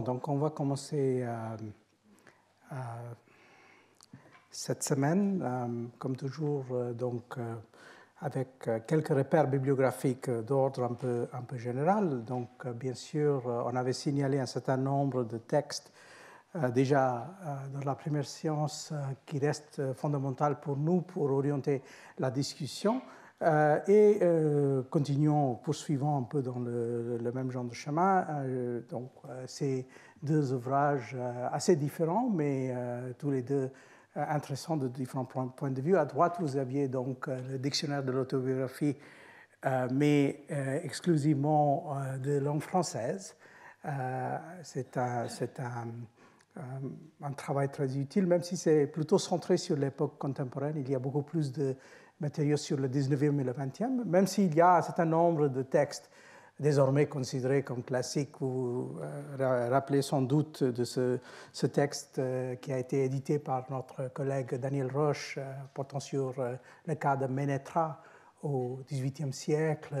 donc on va commencer euh, euh, cette semaine, euh, comme toujours, donc avec quelques repères bibliographiques d'ordre un peu, général. bien sûr, on avait signalé un certain nombre de textes déjà dans la première séance qui restent fondamentaux pour nous pour orienter la discussion. Euh, et euh, continuons, poursuivons un peu dans le, même genre de chemin. Euh, donc, c'est deux ouvrages assez différents, mais tous les deux intéressants de différents points de vue. À droite, vous aviez donc le dictionnaire de l'autobiographie, mais exclusivement de langue française. c'est un travail très utile, même si c'est plutôt centré sur l'époque contemporaine. Il y a beaucoup plus de matériaux sur le 19e et le 20e, même s'il y a un certain nombre de textes désormais considérés comme classiques. Vous vous euh, rappelez sans doute de ce, texte euh, qui a été édité par notre collègue Daniel Roche, euh, portant sur le cas de Ménétra au XVIIIe siècle,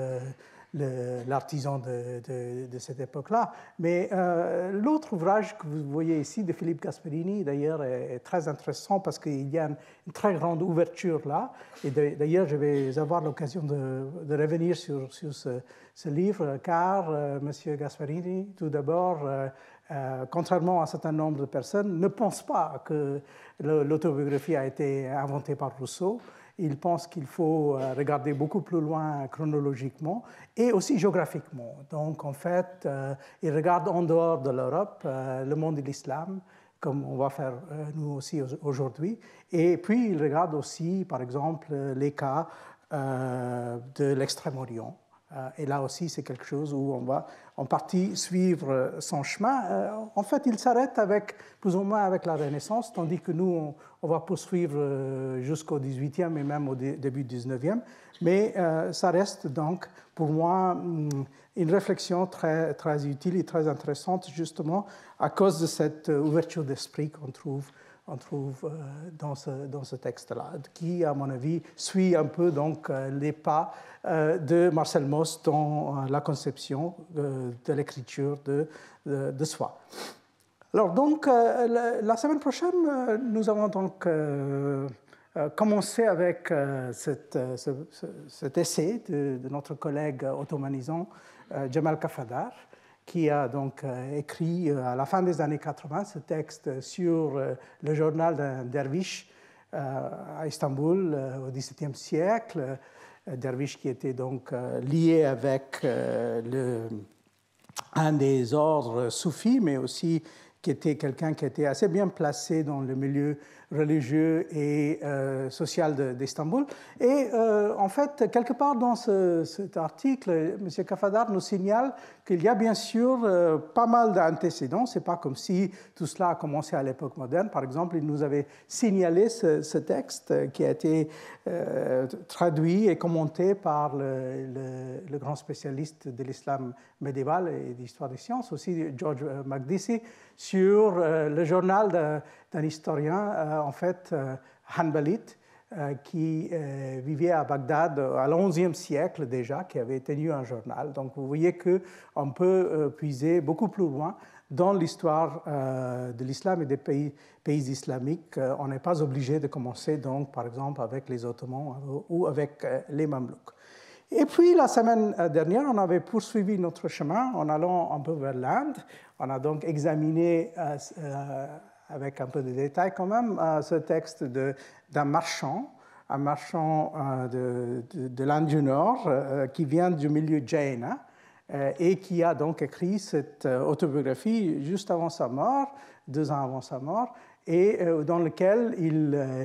l'artisan de, cette époque-là. Mais euh, l'autre ouvrage que vous voyez ici de Philippe Gasperini, d'ailleurs, est, très intéressant parce qu'il y a une, très grande ouverture là. Et d'ailleurs, je vais avoir l'occasion de, revenir sur, ce, livre, car euh, Monsieur M. Gasperini, tout d'abord, euh, contrairement à un certain nombre de personnes, ne pense pas que l'autobiographie a été inventée par Rousseau. Il pense qu'il faut euh, regarder beaucoup plus loin chronologiquement et aussi géographiquement. Donc, en fait, euh, il regarde en dehors de l'Europe euh, le monde de l'islam, comme on va faire nous aussi aujourd'hui. Et puis, il regarde aussi, par exemple, les cas de l'Extrême-Orient euh, et là aussi, c'est quelque chose où on va en partie suivre euh, son chemin. Euh, en fait, il s'arrête avec plus ou moins avec la Renaissance, tandis que nous, on, va poursuivre jusqu'au 18e et même au début du 19e. Mais ça reste donc, pour moi, hmm, une réflexion très, très utile et très intéressante, justement, à cause de cette ouverture d'esprit qu'on trouve on trouve euh, dans ce, texte-là, qui, à mon avis, suit un peu donc, euh, les pas euh, de Marcel Mauss dans la conception de, l'écriture de, soi. Alors, donc, la, semaine prochaine, nous avons donc commencé avec cet essai de, notre collègue ottomanisant Jamal Kafadar qui a donc euh, écrit euh, à la fin des années 80 ce texte sur euh, le journal d'un derviche à Istanbul au XVIIe siècle. Derviche qui était donc lié avec le, un des ordres soufis, mais aussi qui était quelqu'un qui était assez bien placé dans le milieu religieux et social d'Istanbul. Et en fait, quelque part dans cet article, M. Kafadar nous signale qu'il y a bien sûr euh, pas mal d'antécédents. Ce n'est pas comme si tout cela a commencé à l'époque moderne. Par exemple, il nous avait signalé ce, texte euh, qui a été euh, traduit et commenté par le, grand spécialiste de l'islam médiéval et d'histoire des sciences, aussi George MacDissi, sur le journal d'un historien, en fait, Hanbalit, euh, qui euh, vivait à Bagdad euh, à l'XIe siècle déjà, qui avait tenu un journal. Donc vous voyez qu'on peut puiser beaucoup plus loin dans l'histoire de l'islam et des pays, pays islamiques. On n'est pas obligé de commencer donc par exemple avec les Ottomans ou avec les Mamelouks. Et puis la semaine dernière, on avait poursuivi notre chemin en allant un peu vers l'Inde. On a donc examiné avec un peu de détails quand même euh, ce texte d'un marchand, un marchand euh, de, de l'Inde du Nord euh, qui vient du milieu Jaina et qui a donc écrit cette autobiographie juste avant sa mort, deux ans avant sa mort, et euh, dans lequel il, euh,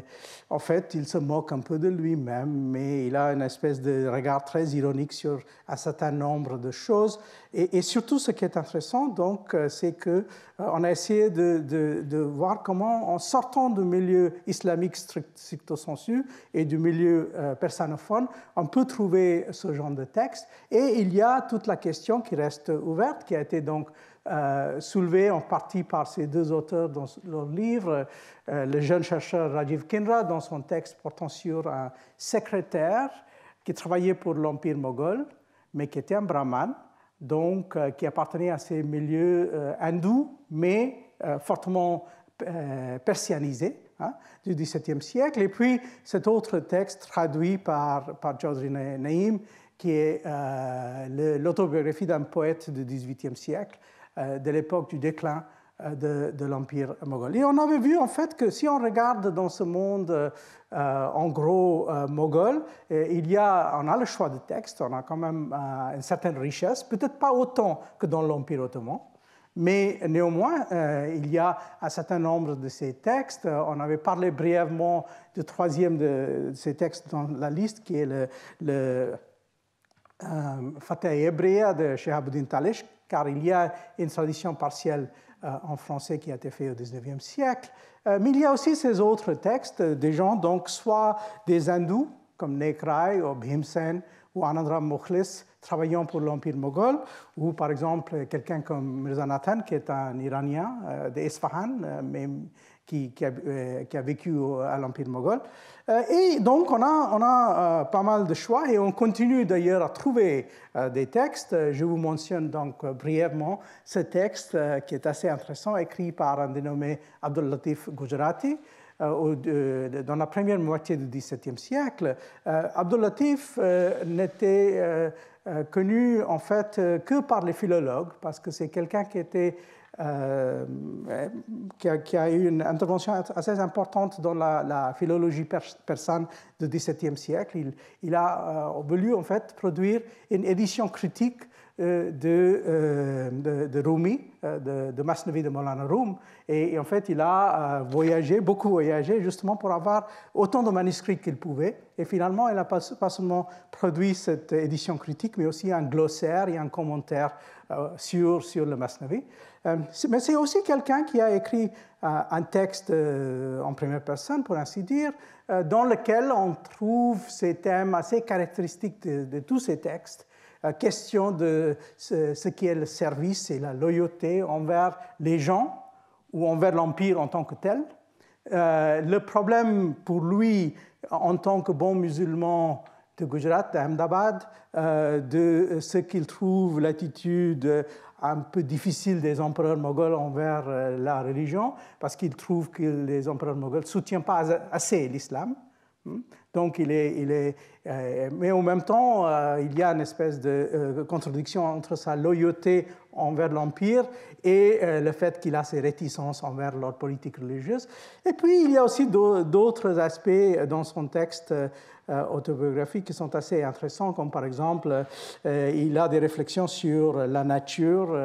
en fait, il se moque un peu de lui-même, mais il a une espèce de regard très ironique sur un certain nombre de choses. Et, surtout, ce qui est intéressant, donc, euh, c'est que on a essayé de, de, voir comment, en sortant du milieu islamique stricto sensu et du milieu persanophone, on peut trouver ce genre de texte. Et il y a toute la question qui reste ouverte, qui a été donc euh, soulevé en partie par ces deux auteurs dans leur livre. Euh, le jeune chercheur Rajiv Kendra, dans son texte portant sur un secrétaire qui travaillait pour l'Empire moghol, mais qui était un brahman, donc euh, qui appartenait à ces milieux hindous, mais fortement persianisés hein, du XVIIe siècle. Et puis cet autre texte traduit par, par naim, Naïm, qui est l'autobiographie d'un poète du XVIIIe siècle, euh, de l'époque du déclin euh, de, l'Empire moghol. Et on avait vu en fait que si on regarde dans ce monde euh, en gros moghol, il y a, on a le choix de textes, on a quand même une certaine richesse, peut-être pas autant que dans l'Empire ottoman, mais néanmoins, il y a un certain nombre de ces textes. On avait parlé brièvement du troisième de ces textes dans la liste, qui est le, le euh, Fatah de Shehabuddin Talish, car il y a une tradition partielle euh, en français qui a été faite au XIXe siècle. Euh, mais il y a aussi ces autres textes euh, des gens, donc soit des hindous, comme Nekrai ou Bhimsen ou Anandra Mukhlis, travaillant pour l'Empire moghol, ou par exemple quelqu'un comme Mirza Nathan, qui est un Iranien d'Esfahan, mais euh, qui, a, vécu à l'Empire moghol. Euh, et donc, on a, on a euh, pas mal de choix et on continue d'ailleurs à trouver des textes. Je vous mentionne donc brièvement ce texte qui est assez intéressant, écrit par un dénommé Abdul Latif Gujarati. Dans la première moitié du XVIIe siècle, Abdul Latif n'était connu en fait que par les philologues, parce que c'est quelqu'un qui était euh, qui, a, eu une intervention assez importante dans la, philologie persane du XVIIe siècle. Il, a euh, voulu en fait produire une édition critique euh, de, de, de, Rumi, de, de Masnavi de Molana Rumi, Et, en fait, il a voyagé, beaucoup voyagé, justement pour avoir autant de manuscrits qu'il pouvait. Et finalement, il n'a pas, seulement produit cette édition critique, mais aussi un glossaire et un commentaire sur, sur le Masnavi. Euh, mais c'est aussi quelqu'un qui a écrit euh, un texte euh, en première personne, pour ainsi dire, dans lequel on trouve ces thèmes assez caractéristiques de, tous ces textes. question de ce, qui est le service et la loyauté envers les gens ou envers l'Empire en tant que tel. le problème pour lui, en tant que bon musulman de Gujarat, d'Ahmedabad, de ce qu'il trouve l'attitude un peu difficile des empereurs moghols envers euh, la religion, parce qu'ils trouvent que les empereurs moghols ne soutiennent pas assez l'islam. Hmm. Donc, il il euh, mais en même temps, euh, il y a une espèce de contradiction entre sa loyauté envers l'Empire et euh, le fait qu'il a ses réticences envers leur politique religieuse. Et puis, il y a aussi d'autres aspects euh, dans son texte euh, autobiographique qui sont assez intéressants, comme par exemple, il a des réflexions sur la nature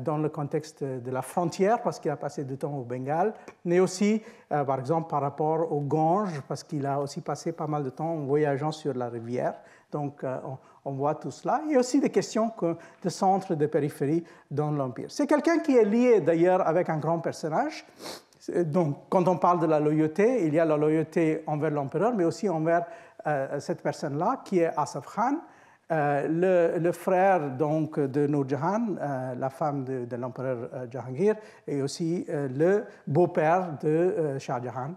dans le contexte de la frontière, parce qu'il a passé du temps au Bengale, mais aussi, par exemple, par rapport au Gange, parce qu'il a aussi passé pas mal de temps en voyageant sur la rivière. Donc, on voit tout cela. Il y a aussi des questions de centre de périphérie dans l'Empire. C'est quelqu'un qui est lié d'ailleurs avec un grand personnage. Euh, donc, quand on parle de la loyauté, il y a la loyauté envers l'empereur, mais aussi envers euh, cette personne-là, qui est Asaf Khan, euh, le, frère donc, de Nur Jahan, la femme de, de l'empereur Jahangir, et aussi le beau-père de Shah Jahan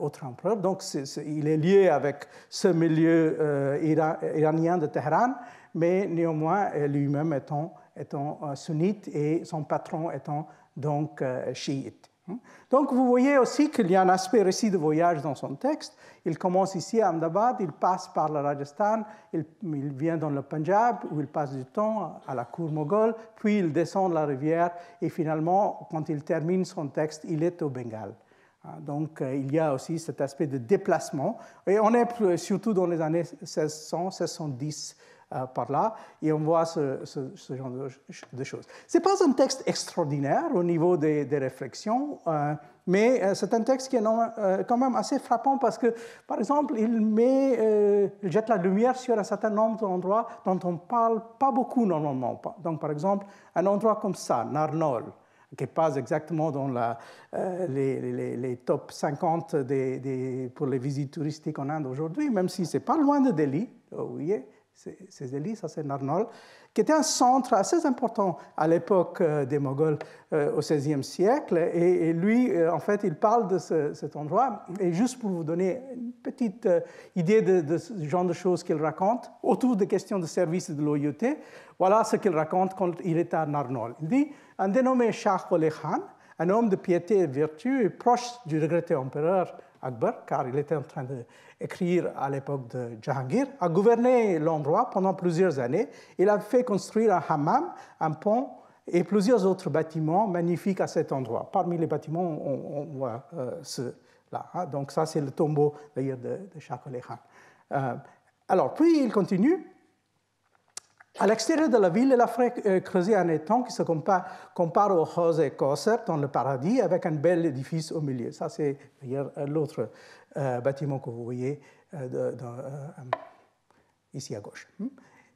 autre empereur. Donc il est lié avec ce milieu euh, iranien de Téhéran, mais néanmoins euh, lui-même étant, étant euh, sunnite et son patron étant donc chiite. Hein. Donc vous voyez aussi qu'il y a un aspect récit de voyage dans son texte. Il commence ici à Ahmedabad, il passe par le Rajasthan, il, il, vient dans le Punjab où il passe du temps à la cour moghole, puis il descend la rivière et finalement, quand il termine son texte, il est au Bengale. Ah, donc euh, il y a aussi cet aspect de déplacement. Et on est surtout dans les années 1600, 1610 euh, par là, et on voit ce, genre de, choses. Ce n'est pas un texte extraordinaire au niveau des, réflexions, euh, mais c'est un texte qui est quand même assez frappant parce que, par exemple, il, met, il jette la lumière sur un certain nombre d'endroits dont on ne parle pas beaucoup normalement. Donc, par exemple, un endroit comme ça, Narnol, qui passe exactement dans euh, les, top 50 pour les visites touristiques en Inde aujourd'hui, même si ce n'est pas loin de Delhi, vous oh ces élis, ça c'est Narnol, qui était un centre assez important à l'époque euh, des Moghols euh, au XVIe siècle. Et, lui, euh, en fait, il parle de cet endroit. Et juste pour vous donner une petite idée de, ce genre de choses qu'il raconte, autour des questions de service et de loyauté, voilà ce qu'il raconte quand il est à Narnol. Il dit Un dénommé Shah Khan, un homme de piété et de vertu, et proche du regretté empereur Akbar, car il était en train d'écrire à l'époque de Jahangir, a gouverné l'endroit pendant plusieurs années. Il a fait construire un hammam, un pont et plusieurs autres bâtiments magnifiques à cet endroit. Parmi les bâtiments, on, voit ce euh, ceux-là. Hein. Donc ça, c'est le tombeau d'ailleurs de, de Shah Khan. Euh, alors, puis il continue à l'extérieur de la ville, il a euh, un étang qui se compare, au aux roses dans le paradis avec un bel édifice au milieu. Ça, c'est euh, l'autre euh, bâtiment que vous voyez ici à gauche. Hmm.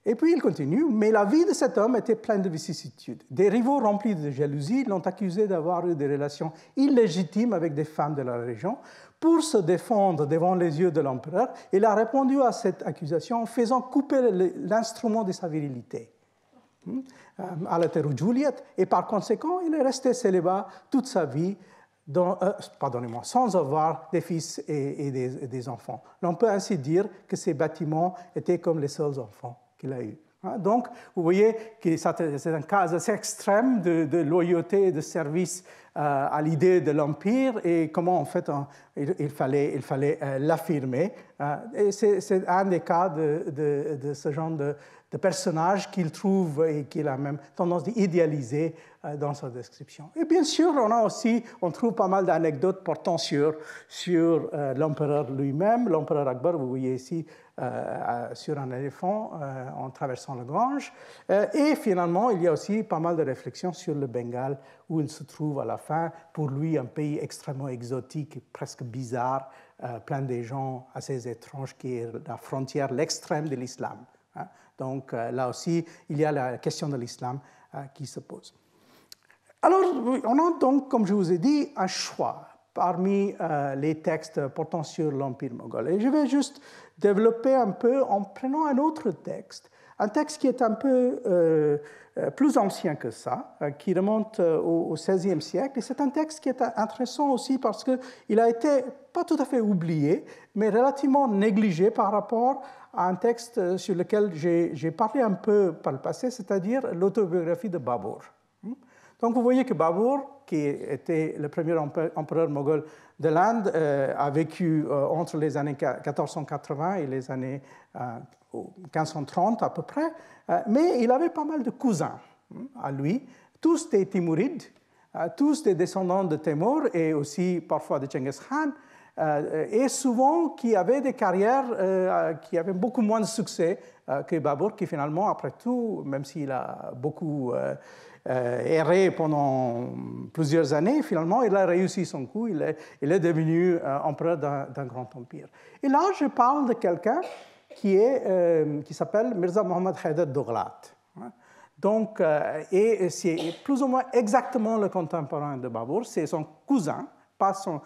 Et puis il continue, mais la vie de cet homme était pleine de vicissitudes. Des rivaux remplis de jalousie l'ont accusé d'avoir eu des relations illégitimes avec des femmes de la région, pour se défendre devant les yeux de l'empereur, il a répondu à cette accusation en faisant couper l'instrument de sa virilité hmm, euh, à la terre Juliette, et par conséquent, il est resté célibat toute sa vie, euh, sans avoir des fils et, des, enfants. On peut ainsi dire que ces bâtiments étaient comme les seuls enfants qu'il a eus. Hein, donc, vous voyez que c'est un cas assez extrême de, loyauté et de service euh, à l'idée de l'Empire et comment, en fait, hein, il, fallait, euh, l'affirmer. Hein. c'est un des cas de, ce genre de, personnage qu'il trouve et qu'il a même tendance d'idéaliser euh, dans sa description. Et bien sûr, on a aussi, on trouve pas mal d'anecdotes portant sur, sur l'empereur lui-même, l'empereur Akbar, vous voyez ici euh, sur un éléphant euh, en traversant le Grange. Euh, et finalement, il y a aussi pas mal de réflexions sur le Bengale, où il se trouve à la fin, pour lui, un pays extrêmement exotique, presque bizarre, plein de gens assez étranges, qui est la frontière, l'extrême de l'islam. Hein. Donc là aussi, il y a la question de l'islam qui se pose. Alors, on a donc, comme je vous ai dit, un choix parmi les textes portant sur l'Empire mongol. Et je vais juste développer un peu en prenant un autre texte, un texte qui est un peu euh, euh, plus ancien que ça, euh, qui remonte au XVIe siècle. Et c'est un texte qui est intéressant aussi parce qu'il a été, pas tout à fait oublié, mais relativement négligé par rapport à un texte sur lequel j'ai parlé un peu par le passé, c'est-à-dire l'autobiographie de Babur. Hmm? Donc vous voyez que Babur, qui était le premier empereur moghol de l'Inde, euh, a vécu euh, entre les années 1480 et les années 1530 euh, à peu près, mais il avait pas mal de cousins hein, à lui, tous des Timurides, tous des descendants de Timur et aussi parfois de Genghis Khan, et souvent qui avaient des carrières qui avaient beaucoup moins de succès que Babur, qui finalement, après tout, même s'il a beaucoup euh, erré pendant plusieurs années, finalement, il a réussi son coup, il est, il est devenu euh, empereur d'un grand empire. Et là, je parle de quelqu'un qui, est, euh, qui s'appelle Mirza Mohammad Haider d'Oglat. Hein. Donc, et c'est plus ou moins exactement le contemporain de Babur, c'est son cousin, pas son,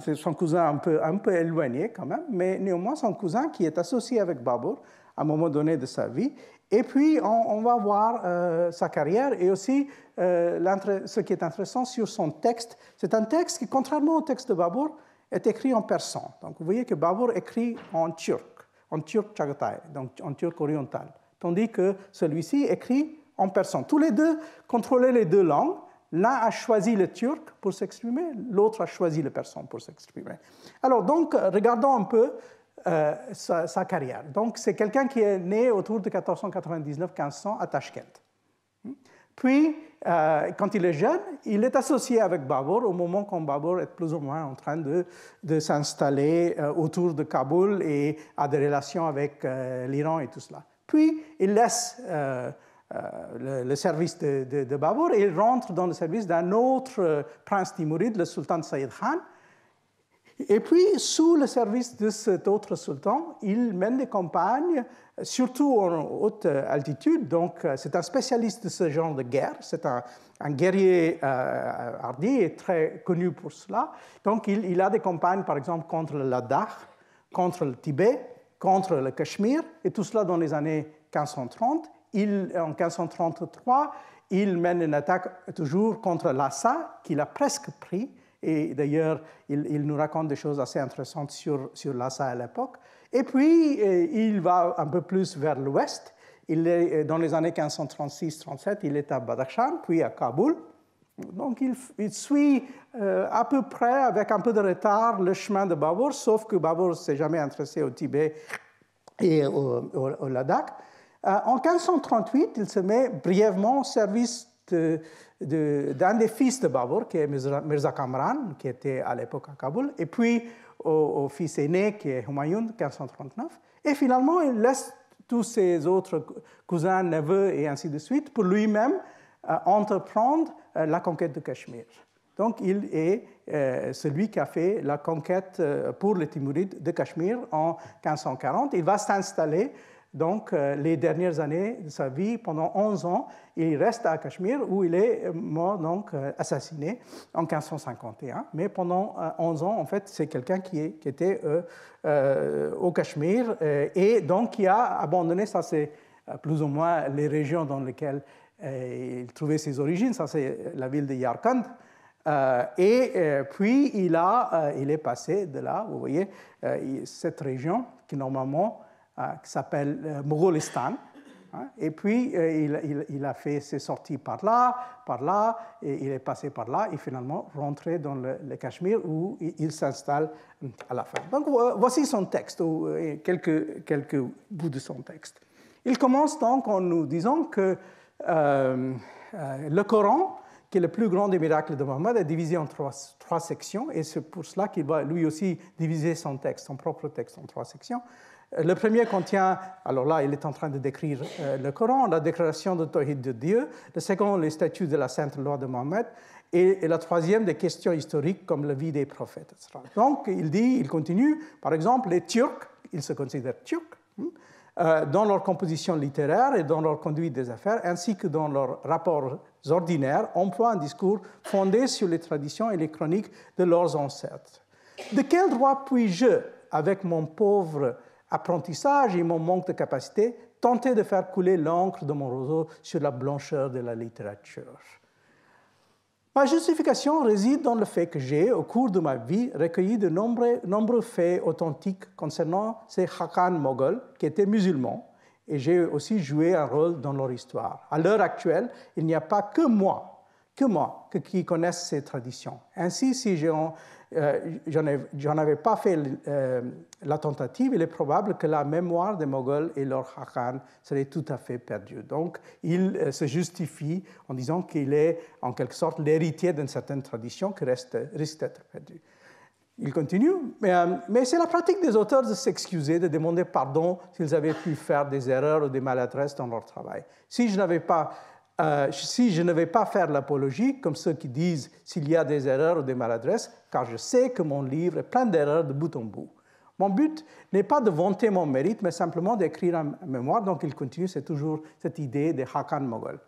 c'est son cousin un peu, un peu éloigné quand même, mais néanmoins son cousin qui est associé avec Babur à un moment donné de sa vie et puis, on, va voir euh, sa carrière et aussi euh, ce qui est intéressant sur son texte. C'est un texte qui, contrairement au texte de Babur, est écrit en persan. Donc, vous voyez que Babur écrit en turc, en turc chagatai, donc en turc oriental. Tandis que celui-ci écrit en persan. Tous les deux contrôlaient les deux langues. L'un a choisi le turc pour s'exprimer, l'autre a choisi le persan pour s'exprimer. Alors, donc, regardons un peu euh, sa, carrière. Donc, c'est quelqu'un qui est né autour de 1499-1500 à Tashkent. Puis, euh, quand il est jeune, il est associé avec Babur au moment quand Babur est plus ou moins en train de, de s'installer euh, autour de Kaboul et a des relations avec l'Iran et tout cela. Puis, il laisse le, service de, de, Babur et il rentre dans le service d'un autre prince timouride, le sultan Sayyid Khan, et puis, sous le service de cet autre sultan, il mène des campagnes, surtout en haute altitude. Donc, euh, c'est un spécialiste de ce genre de guerre. C'est un, guerrier euh, hardi et très connu pour cela. Donc, il, a des campagnes, par exemple, contre le Ladakh, contre le Tibet, contre le Cachemire, et tout cela dans les années 1530. en 1533, il mène une attaque toujours contre l'Assa, qu'il a presque pris et d'ailleurs, il, nous raconte des choses assez intéressantes sur, sur Lhasa à l'époque. Et puis, eh, il va un peu plus vers l'ouest. Il est, eh, dans les années 1536-37, il est à Badakhshan, puis à Kaboul. Donc, il, suit euh, à peu près, avec un peu de retard, le chemin de Babur, sauf que Babur ne s'est jamais intéressé au Tibet et au, Ladakh. Euh, en 1538, il se met brièvement au service d'un des fils de Babur, qui est Mirza Kamran, qui était à l'époque à Kaboul, et puis au, fils aîné, qui est Humayun, 1539. Et finalement, il laisse tous ses autres cousins, neveux et ainsi de suite pour lui-même euh, entreprendre euh, la conquête de Cachemire. Donc, il est euh, celui qui a fait la conquête pour les Timurides de Cachemire en 1540. Il va s'installer donc, euh, les dernières années de sa vie, pendant 11 ans, il reste à Cachemire où il est mort, donc euh, assassiné en 1551. Mais pendant 11 euh, ans, en fait, c'est quelqu'un qui, était au Cachemire et donc qui a abandonné, ça c'est plus ou moins les régions dans lesquelles il trouvait ses origines, ça c'est la ville de Yarkand. et puis, il, a, il est passé de là, vous voyez, cette région qui normalement euh, qui s'appelle euh, Mogolistan. Hein. Et puis, euh, il, a fait ses sorties par là, par là, et il est passé par là, et finalement rentré dans le, le Cachemire où il, s'installe à la fin. Donc, voici son texte, ou quelques, quelques bouts de son texte. Il commence donc en nous disant que le Coran, qui est le plus grand des miracles de Mohammed, est divisé en trois, trois sections, et c'est pour cela qu'il va lui aussi diviser son texte, son propre texte, en trois sections. Le premier contient, alors là, il est en train de décrire euh, le Coran, la déclaration de Tawhid de Dieu. Le second, les statuts de la sainte loi de Mohammed. Et, la troisième, des questions historiques comme la vie des prophètes, Donc, il dit, il continue, par exemple, les Turcs, ils se considèrent Turcs, hein, euh, dans leur composition littéraire et dans leur conduite des affaires, ainsi que dans leurs rapports ordinaires, emploient un discours fondé sur les traditions et les chroniques de leurs ancêtres. De quel droit puis-je, avec mon pauvre apprentissage et mon manque de capacité, tenter de faire couler l'encre de mon roseau sur la blancheur de la littérature. Ma justification réside dans le fait que j'ai, au cours de ma vie, recueilli de nombreux, faits authentiques concernant ces Hakan moghols qui étaient musulmans, et j'ai aussi joué un rôle dans leur histoire. À l'heure actuelle, il n'y a pas que moi, que moi, que, qui connaisse ces traditions. Ainsi, si j'ai euh, j'en avais pas fait euh, la tentative, il est probable que la mémoire des Moghols et leur hakan serait tout à fait perdue. Donc, il euh, se justifie en disant qu'il est en quelque sorte l'héritier d'une certaine tradition qui reste, risque d'être perdue. Il continue, mais, mais c'est la pratique des auteurs de s'excuser, de demander pardon s'ils avaient pu faire des erreurs ou des maladresses dans leur travail. Si je n'avais pas euh, si je ne vais pas faire l'apologie, comme ceux qui disent s'il y a des erreurs ou des maladresses, car je sais que mon livre est plein d'erreurs de bout en bout. Mon but n'est pas de vanter mon mérite, mais simplement d'écrire un mémoire. Donc il continue, c'est toujours cette idée des Hakan Moghol.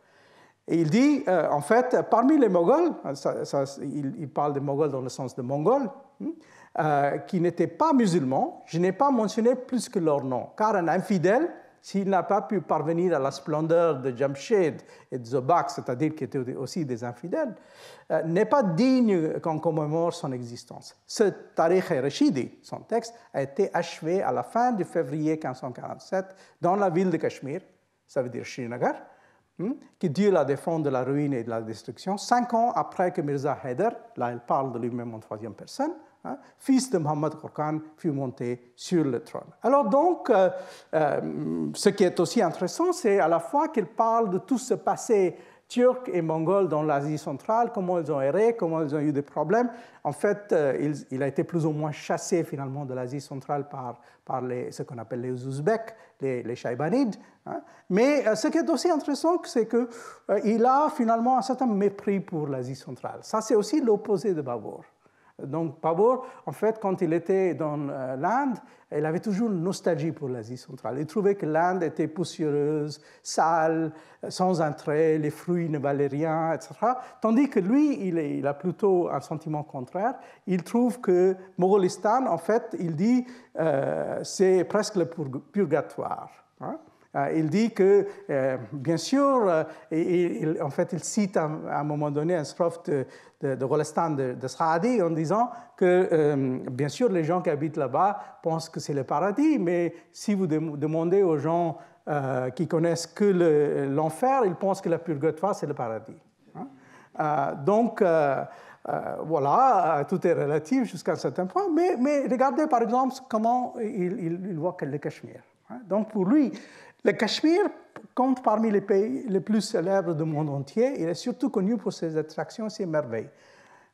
Et il dit, euh, en fait, parmi les mogols, il, parle des Moghols dans le sens de Mongols, hmm, euh, qui n'étaient pas musulmans, je n'ai pas mentionné plus que leur nom, car un infidèle s'il n'a pas pu parvenir à la splendeur de Jamshed et de Zobak, c'est-à-dire qui étaient aussi des infidèles, euh, n'est pas digne qu'on commémore son existence. Ce Tariq Rashidi, son texte, a été achevé à la fin du février 1547 dans la ville de Cachemire, ça veut dire Srinagar, Hmm? qui Dieu la défend de la ruine et de la destruction, cinq ans après que Mirza Haider, là il parle de lui-même en troisième personne, hein, fils de Mohammed koukan fut monté sur le trône. Alors donc, euh, euh, ce qui est aussi intéressant, c'est à la fois qu'il parle de tout ce passé Turcs et Mongols dans l'Asie centrale, comment ils ont erré, comment ils ont eu des problèmes. En fait, euh, il, a été plus ou moins chassé finalement de l'Asie centrale par, par ce qu'on appelle les Ouzbeks, les, les hein. Mais euh, ce qui est aussi intéressant, c'est qu'il euh, il a finalement un certain mépris pour l'Asie centrale. Ça, c'est aussi l'opposé de Babur. Donc Pabor, en fait, quand il était dans euh, l'Inde, il avait toujours une nostalgie pour l'Asie centrale. Il trouvait que l'Inde était poussiéreuse, sale, sans intérêt, les fruits ne valaient rien, etc. Tandis que lui, il, a plutôt un sentiment contraire. Il trouve que Mogolistan, en fait, il dit, euh, c'est presque le purgatoire. Hein. Euh, il dit que, euh, bien sûr, euh, en fait, il cite à, un moment donné un prof de, de, de Rolestan de, en disant que, bien sûr, les gens qui habitent là-bas pensent que c'est le paradis, mais si vous demandez aux gens qui connaissent que l'enfer, ils pensent que la purgatoire, c'est le paradis. Hein. donc, voilà, tout est relatif jusqu'à un certain point, mais, regardez par exemple comment il, voit le Cachemire. Hein. Donc pour lui, le Cachemire compte parmi les pays les plus célèbres du monde entier. Il est surtout connu pour ses attractions et ses merveilles.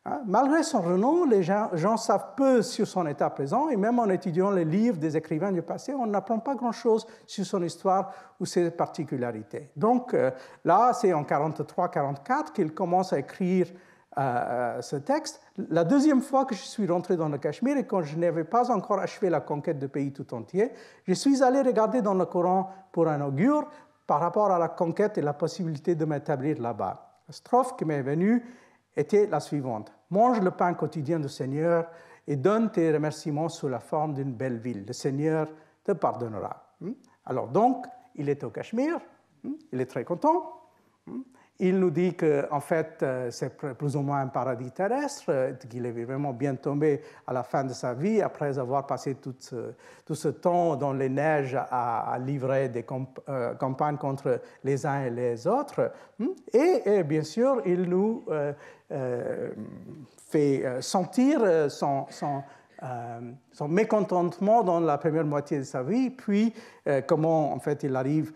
Hein, malgré son renom, les gens, savent peu sur son état présent et même en étudiant les livres des écrivains du passé, on n'apprend pas grand-chose sur son histoire ou ses particularités. Donc euh, là, c'est en 43-44 qu'il commence à écrire ce texte. La deuxième fois que je suis rentré dans le Cachemire et quand je n'avais pas encore achevé la conquête du pays tout entier, je suis allé regarder dans le Coran pour un augure par rapport à la conquête et la possibilité de m'établir là-bas. La strophe qui m'est venue était la suivante. Mange le pain quotidien du Seigneur et donne tes remerciements sous la forme d'une belle ville. Le Seigneur te pardonnera. Hmm? Alors donc, il est au Cachemire, hmm? il est très content. Hmm? Il nous dit que, en fait, euh, c'est plus ou moins un paradis terrestre, euh, qu'il est vraiment bien tombé à la fin de sa vie, après avoir passé tout ce, tout ce temps dans les neiges à, livrer des euh, campagnes contre les uns et les autres. Hmm? Et, bien sûr, il nous fait sentir son, son mécontentement dans la première moitié de sa vie, puis comment en fait il arrive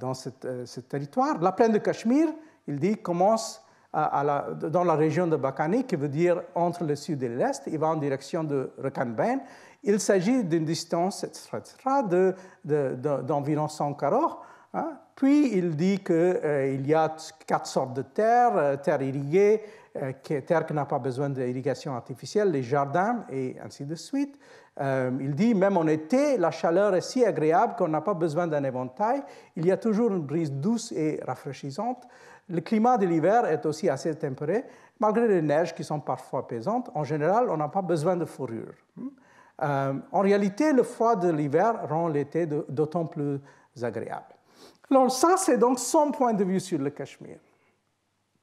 dans ce territoire. La plaine de Cachemire, il dit commence dans la région de Bakani, qui veut dire entre le sud et l'est. Il va en direction de Rekanben. Il s'agit d'une distance, etc., etc., d'environ 100 km hein. Puis il dit qu'il euh, y a quatre sortes de terres, euh, terres irriguées, euh, terres terre qui n'a pas besoin d'irrigation artificielle, les jardins et ainsi de suite. il dit même en été, la chaleur est si agréable qu'on n'a pas besoin d'un éventail. Il y a toujours une brise douce et rafraîchissante. Le climat de l'hiver est aussi assez tempéré, malgré les neiges qui sont parfois pesantes. En général, on n'a pas besoin de fourrure. Hmm. Euh, en réalité, le froid de l'hiver rend l'été d'autant plus agréable. Alors ça, c'est donc son point de vue sur le Cachemire.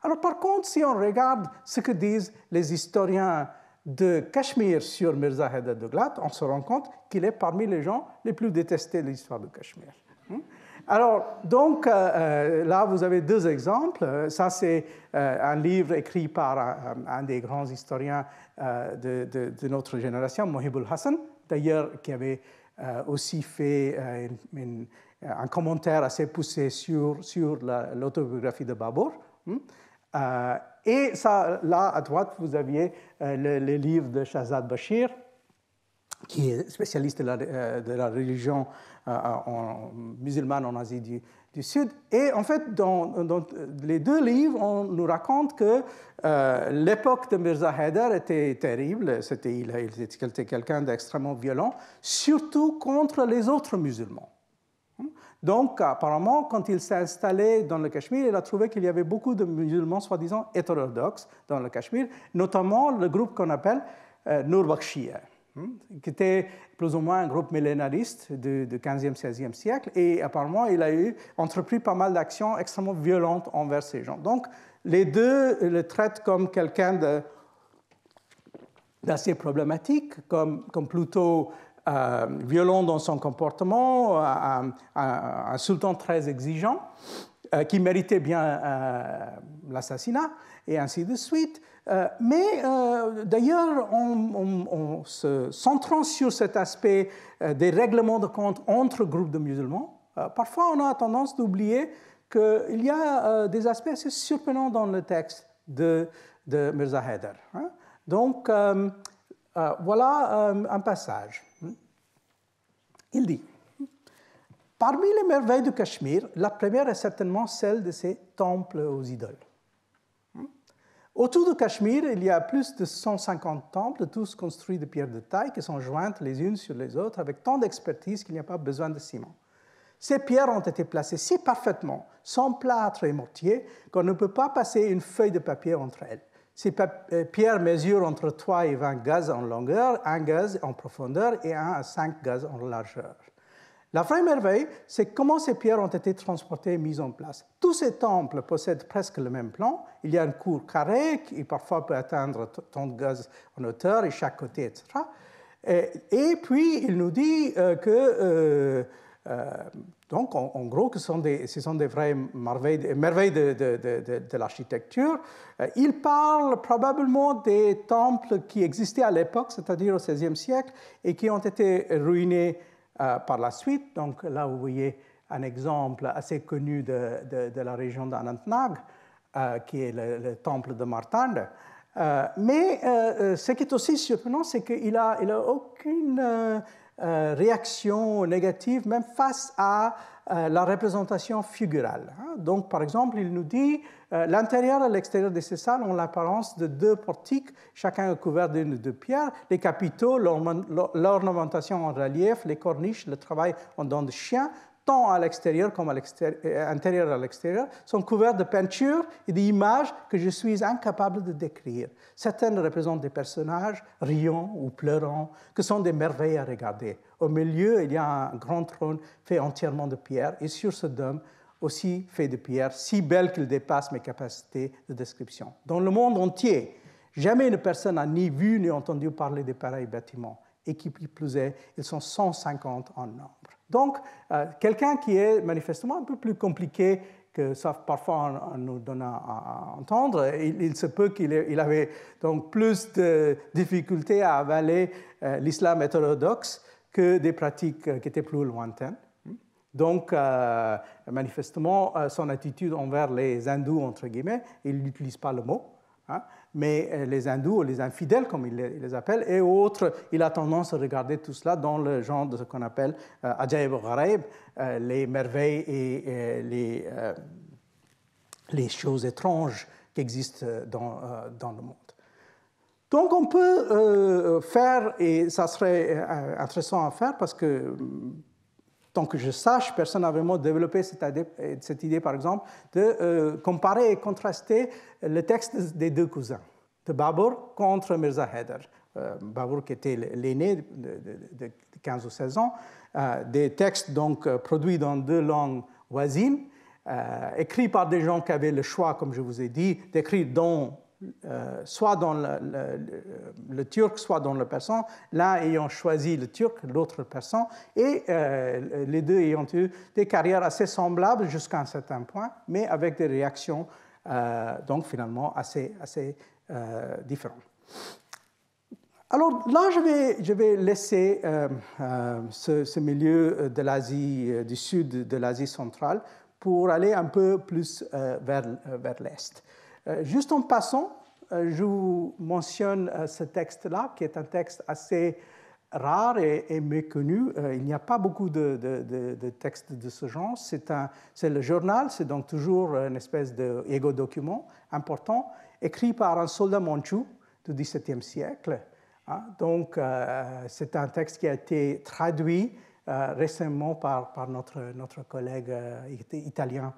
Alors par contre, si on regarde ce que disent les historiens de Cachemire sur Mirza de Douglat, on se rend compte qu'il est parmi les gens les plus détestés de l'histoire du Cachemire. Hmm. Alors, donc, euh, euh, là, vous avez deux exemples. Euh, ça, c'est un livre écrit par un, des grands historiens de, notre génération, Mohibul Hassan, d'ailleurs, qui avait aussi fait un commentaire assez poussé sur, sur l'autobiographie de Babur. Hein. et ça, là, à droite, vous aviez le, livre de Shahzad Bashir, qui est spécialiste de la, de la religion en, musulmane en Asie du, Sud. Et en fait, dans, les deux livres, on nous raconte que euh, l'époque de Mirza Haider était terrible, c'était, il, était quelqu'un d'extrêmement violent, surtout contre les autres musulmans. Hein? Donc, apparemment, quand il s'est installé dans le Cachemire, il a trouvé qu'il y avait beaucoup de musulmans soi-disant hétérodoxes dans le Cachemire, notamment le groupe qu'on appelle euh, Hmm? qui était plus ou moins un groupe millénariste du, 15e, 16e siècle. Et apparemment, il a eu, entrepris pas mal d'actions extrêmement violentes envers ces gens. Donc, les deux le traitent comme quelqu'un d'assez problématique, comme, comme plutôt euh, violent dans son comportement, un, sultan très exigeant, euh, qui méritait bien euh, l'assassinat, et ainsi de suite. Euh, mais euh, d'ailleurs, en, se centrant sur cet aspect euh, des règlements de compte entre groupes de musulmans, parfois on a tendance d'oublier qu'il y a des aspects assez surprenants dans le texte de, Mirza Haider. Hein. Donc, voilà un passage. Il dit Parmi les merveilles du Cachemire, la première est certainement celle de ses temples aux idoles. Autour de Cachemire, il y a plus de 150 temples, tous construits de pierres de taille, qui sont jointes les unes sur les autres avec tant d'expertise qu'il n'y a pas besoin de ciment. Ces pierres ont été placées si parfaitement, sans plâtre et mortier, qu'on ne peut pas passer une feuille de papier entre elles. Ces euh, pierres mesurent entre 3 et 20 gaz en longueur, 1 gaz en profondeur et 1 à 5 gaz en largeur. La vraie merveille, c'est comment ces pierres ont été transportées et mises en place. Tous ces temples possèdent presque le même plan. Il y a une cour carrée qui parfois peut atteindre tant de gaz en hauteur et chaque côté, etc. Et, puis, il nous dit euh, que, euh, euh, donc, en, gros, que ce sont des, vraies merveilles, de, de l'architecture. il parle probablement des temples qui existaient à l'époque, c'est-à-dire au XVIe siècle, et qui ont été ruinés euh, par la suite. Donc là, vous voyez un exemple assez connu de, la région d'Anantnag, euh, qui est le, temple de Martande. Euh, mais ce qui est aussi surprenant, c'est qu'il n'a il a aucune réaction négative, même face à la représentation figurale. Hein. Donc, par exemple, il nous dit euh, l'intérieur et l'extérieur de ces salles ont l'apparence de deux portiques, chacun couvert d'une ou deux pierres. Les capitaux, l'ornementation en relief, les corniches, le travail en dents de chien, tant à l'extérieur comme à l'intérieur euh, à l'extérieur, sont couverts de peintures et d'images que je suis incapable de décrire. Certaines représentent des personnages riant ou pleurant, que sont des merveilles à regarder. Au milieu, il y a un grand trône fait entièrement de pierre, et sur ce dôme, aussi fait de pierres, si belles qu'elles dépasse mes capacités de description. Dans le monde entier, jamais une personne n'a ni vu ni entendu parler de pareils bâtiments. Et qui plus est, ils sont 150 en nombre. Donc, euh, quelqu'un qui est manifestement un peu plus compliqué que sauf parfois on, nous donne à, entendre, il, se peut qu'il il avait donc plus de difficultés à avaler euh, l'islam hétérodoxe que des pratiques euh, qui étaient plus lointaines. Donc, manifestement euh, son attitude envers les hindous, entre guillemets, il n'utilise pas le mot, hein, mais euh, les hindous, ou les infidèles comme il les appelle, et autres, il a tendance à regarder tout cela dans le genre de ce qu'on appelle euh, euh les merveilles et, les, choses étranges qui existent dans, dans le monde. Donc on peut faire, et ça serait intéressant à faire parce que tant que je sache, personne n'a vraiment développé cette idée, par exemple, de euh, comparer et contraster le texte des deux cousins, de Babur contre Mirza Heder. Euh, Babur qui était l'aîné de, 15 ou 16 ans, euh, des textes donc produits dans deux langues voisines, écrits par des gens qui avaient le choix, comme je vous ai dit, d'écrire dans euh, soit dans le, turc, soit dans le persan, l'un ayant choisi le turc, l'autre le persan, et euh, les deux ayant eu des carrières assez semblables jusqu'à un certain point, mais avec des réactions euh, donc finalement assez, assez différentes. Alors là, je vais, laisser ce, milieu de l'Asie du Sud, de l'Asie centrale, pour aller un peu plus vers l'Est. Euh, juste en passant, euh, je vous mentionne euh, ce texte-là, qui est un texte assez rare et, méconnu. Il n'y a pas beaucoup de, textes de ce genre. C'est le journal, c'est donc toujours une espèce d'égo-document important, écrit par un soldat manchou du XVIIe siècle. Hein. Donc, c'est un texte qui a été traduit récemment par, notre, notre collègue italien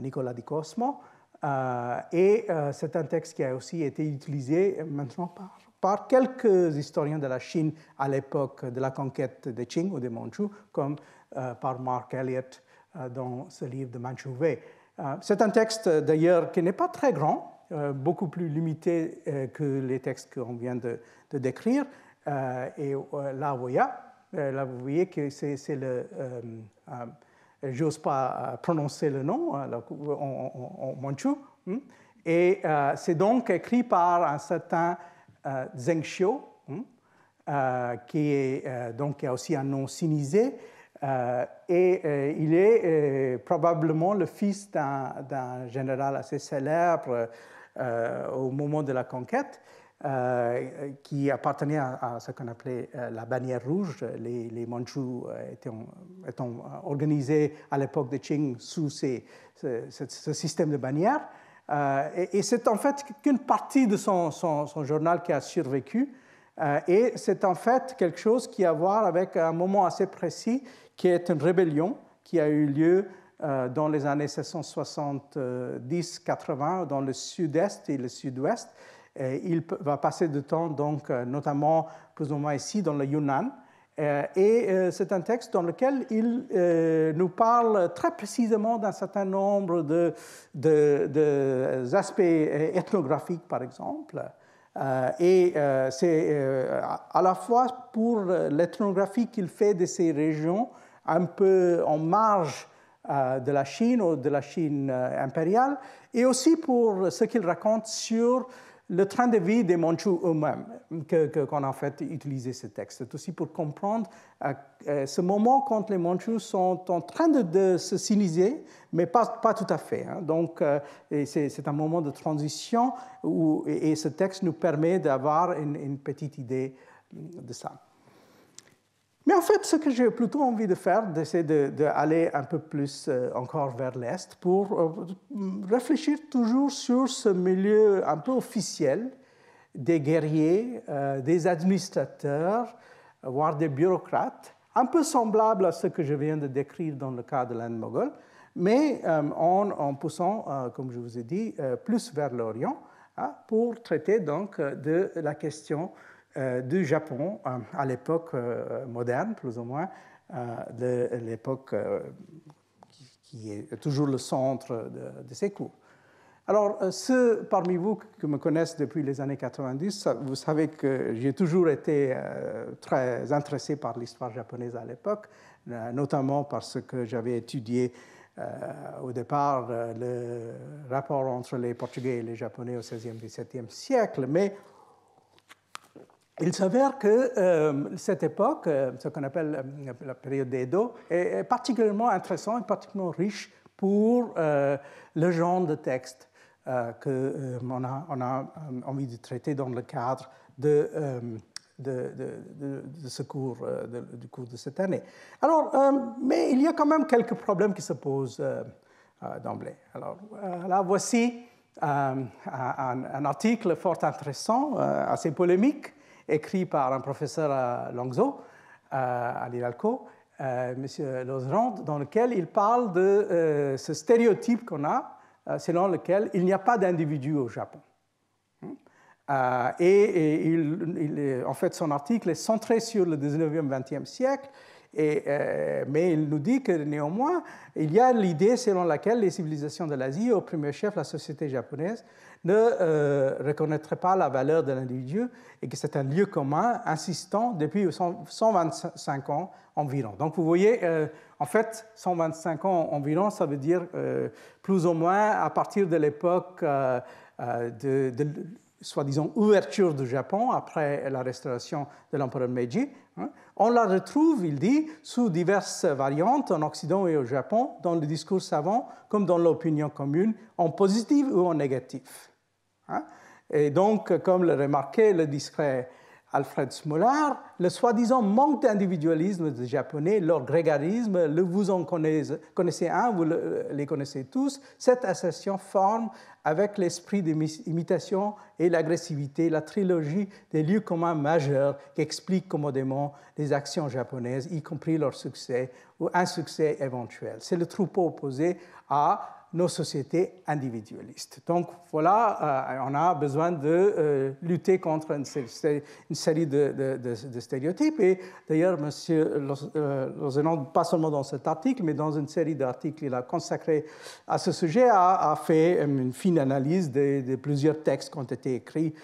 Nicola Di Cosmo. Euh, et euh, c'est un texte qui a aussi été utilisé maintenant par, quelques historiens de la Chine à l'époque de la conquête des Qing ou des Manchu, comme euh, par Mark Elliott dans ce livre de Manchu Wei. c'est un texte d'ailleurs qui n'est pas très grand, beaucoup plus limité que les textes qu'on vient de, de décrire. et là, vous là, vous voyez que c'est le euh, j'ose pas euh, prononcer le nom en, hein, en, euh, hmm. Et c'est donc écrit par un certain euh, Zheng Xiu, hmm, qui est donc qui a aussi un nom sinisé. et il est probablement le fils d'un général assez célèbre au moment de la conquête. Euh, qui appartenait à, ce qu'on appelait euh, la bannière rouge. Les, les euh, étant, organisés à l'époque de Qing sous ce, système de bannière. et, c'est en fait qu'une partie de son, son, journal qui a survécu. et c'est en fait quelque chose qui a à voir avec un moment assez précis qui est une rébellion qui a eu lieu dans les années 1670-80 dans le sud-est et le sud-ouest, il va passer du temps, donc, euh, notamment plus ou moins ici, dans le Yunnan. Euh, et euh, c'est un texte dans lequel il nous parle très précisément d'un certain nombre d'aspects de, de, ethnographiques, par exemple. Et c'est à la fois pour l'ethnographie qu'il fait de ces régions un peu en marge de la Chine ou de la Chine impériale, et aussi pour ce qu'il raconte sur le train de vie des Manchus eux-mêmes qu'on qu a fait utiliser ce texte. C'est aussi pour comprendre euh, euh, ce moment quand les Manchus sont en train de, se civiliser, mais pas, pas tout à fait. Hein. Donc, euh, c'est un moment de transition où, et, et, ce texte nous permet d'avoir une, une petite idée de ça. Mais en fait, ce que j'ai plutôt envie de faire, c'est d'aller un peu plus euh, encore vers l'Est pour euh, réfléchir toujours sur ce milieu un peu officiel des guerriers, euh, des administrateurs, voire des bureaucrates, un peu semblable à ce que je viens de décrire dans le cas de l'Inde moghole, mais en, poussant, comme je vous ai dit, plus vers l'Orient hein, pour traiter donc de la question euh, du Japon euh, à l'époque euh, moderne, plus ou moins, de l'époque qui est toujours le centre de, ces cours. Alors, ceux parmi vous qui me connaissent depuis les années 90, vous savez que j'ai toujours été très intéressé par l'histoire japonaise à l'époque, notamment parce que j'avais étudié au départ le rapport entre les Portugais et les Japonais au XVIe et XVIIe siècle, mais il s'avère que euh, cette époque, euh, ce qu'on appelle euh, la période d'Edo, est, particulièrement intéressante et particulièrement riche pour le genre de texte euh, qu'on a, on a envie de traiter dans le cadre de, de, ce cours, du cours de cette année. Alors, mais il y a quand même quelques problèmes qui se posent d'emblée. Alors, là, voici un, article fort intéressant, assez polémique, écrit par un professeur à Longzhou, à l'Iralco, euh, M. Lozrand, dans lequel il parle de euh, ce stéréotype qu'on a, euh, selon lequel il n'y a pas d'individu au Japon. Hmm? et, en fait, son article est centré sur le 19e, 20e siècle et, euh, mais il nous dit que néanmoins, il y a l'idée selon laquelle les civilisations de l'Asie, au premier chef la société japonaise, ne euh, reconnaîtraient pas la valeur de l'individu et que c'est un lieu commun insistant depuis 125 ans environ. Donc vous voyez, euh, en fait, 125 ans environ, ça veut dire euh, plus ou moins à partir de l'époque de, de soi-disant ouverture du Japon après la restauration de l'empereur Meiji. Hein. On la retrouve, il dit, sous diverses variantes en Occident et au Japon, dans le discours savant comme dans l'opinion commune, en positif ou en négatif. Hein. Et donc, comme le remarquait le discret Alfred Smolar, le soi-disant manque d'individualisme des Japonais, leur grégarisme, le vous en connaissez, un, vous euh, les connaissez tous, cette assertion forme avec l'esprit d'imitation et l'agressivité la trilogie des lieux communs majeurs qui expliquent commodément les actions japonaises, y compris leur succès ou succès éventuel. C'est le troupeau opposé à nos sociétés individualistes. Donc voilà, euh, on a besoin de euh, lutter contre une, série de, stéréotypes. Et d'ailleurs, M. Lozenon, euh, pas seulement dans cet article, mais dans une série d'articles qu'il a consacrés à ce sujet, a, fait une fine analyse de, plusieurs textes qui ont été écrits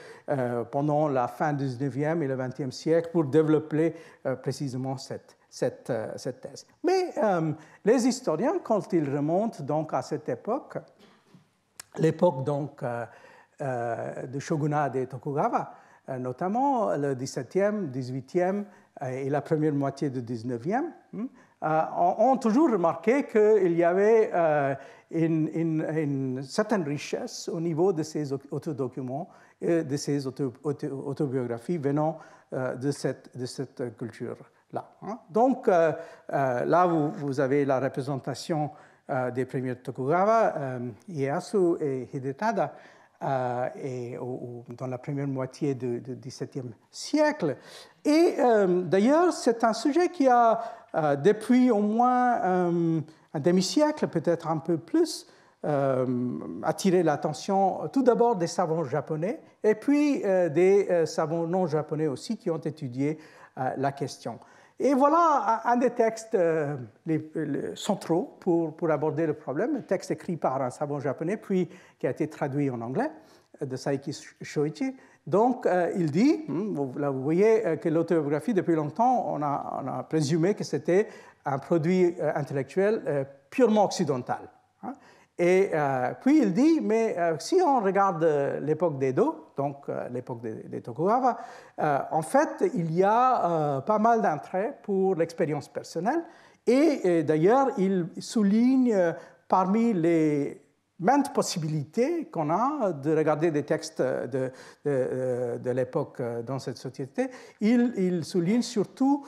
pendant la fin du 19e et le 20e siècle pour développer précisément cette euh, cette, thèse. Mais euh, les historiens, quand ils remontent donc à cette époque, l'époque donc euh, euh du shogunat des Tokugawa, notamment le 17e, 18e et la première moitié du 19e, hmm, ont toujours remarqué qu'il y avait une, certaine richesse au niveau de ces autodocuments et de ces autobiographies venant de cette, de cette culture. Hein. Donc euh, euh, là, vous, avez la représentation euh, des premiers Tokugawa, Ieyasu et Hidetada, dans la première moitié du XVIIe siècle. Et d'ailleurs, c'est un sujet qui a, depuis au moins un demi-siècle, peut-être un peu plus, attiré l'attention tout d'abord des savants japonais et puis des savants non japonais aussi qui ont étudié la question. Et voilà un des textes euh, les, centraux pour, pour, aborder le problème, un texte écrit par un savant japonais, puis qui a été traduit en anglais, euh, de Saiki Shoichi. Donc, euh, il dit, hmm, vous voyez que l'autobiographie, depuis longtemps, on a, on a présumé que c'était un produit intellectuel purement occidental. Hein. Et euh, puis il dit, mais euh, si on regarde l'époque d'Edo, donc l'époque des, euh, Tokugawa, en fait, il y a pas mal d'entrées pour l'expérience personnelle. Et, d'ailleurs, il souligne parmi les maintes possibilités qu'on a de regarder des textes de, l'époque dans cette société, il, il souligne surtout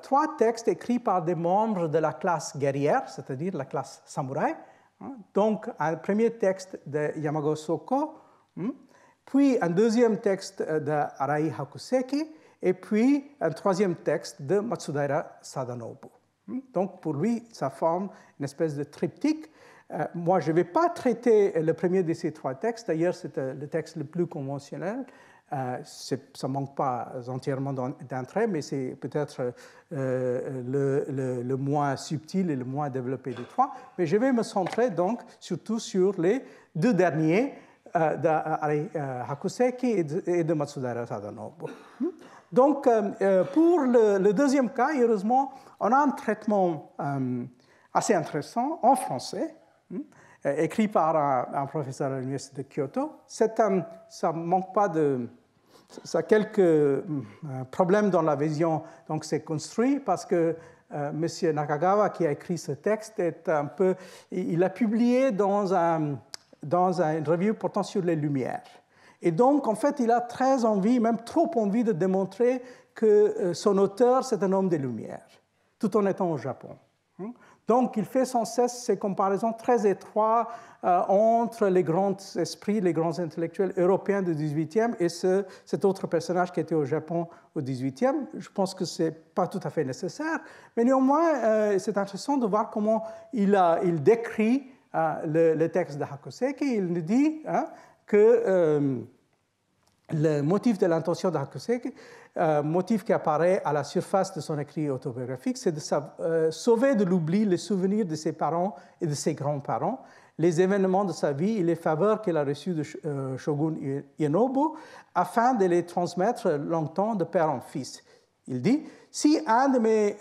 trois textes écrits par des membres de la classe guerrière, c'est-à-dire la classe samouraï Hein? Donc, un premier texte de Yamago Soko, hein? puis un deuxième texte euh, de Arai Hakuseki, et puis un troisième texte de Matsudaira Sadanobu. Hein? Donc, pour lui, ça forme une espèce de triptyque. Euh, moi, je ne vais pas traiter le premier de ces trois textes. D'ailleurs, c'est euh, le texte le plus conventionnel euh, ça ne manque pas entièrement trait, mais c'est peut-être euh, le, moins subtil et le moins développé des trois. Mais je vais me centrer donc surtout sur les deux derniers euh, euh Hakuseki et de, Matsudaira Matsudara Sadanobu. Donc, pour le, le, deuxième cas, heureusement, on a un traitement assez intéressant en français. Hein. Euh, écrit par un, professeur à l'université de Kyoto. ça manque pas de, ça a quelques euh, problèmes dans la vision donc c'est construit parce que euh, Monsieur Nakagawa qui a écrit ce texte est un peu, il l'a publié dans un dans une revue portant sur les lumières. Et donc, en fait, il a très envie, même trop envie de démontrer que son auteur, c'est un homme des Lumières, tout en étant au Japon. Donc il fait sans cesse ces comparaisons très étroites euh, entre les grands esprits, les grands intellectuels européens du XVIIIe et cet autre personnage qui était au Japon au XVIIIe. Je pense que ce n'est pas tout à fait nécessaire, mais néanmoins euh, c'est intéressant de voir comment il, décrit euh, le, texte de Hakuseki. Il nous dit hein, que... le motif de l'intention de Hakuseki euh, motif qui apparaît à la surface de son écrit autobiographique, c'est de euh, sauver de l'oubli les souvenirs de ses parents et de ses grands-parents, les événements de sa vie et les faveurs qu'il a reçues de euh, Shogun Ienobu, afin de les transmettre longtemps de père en fils. Il dit, si un de mes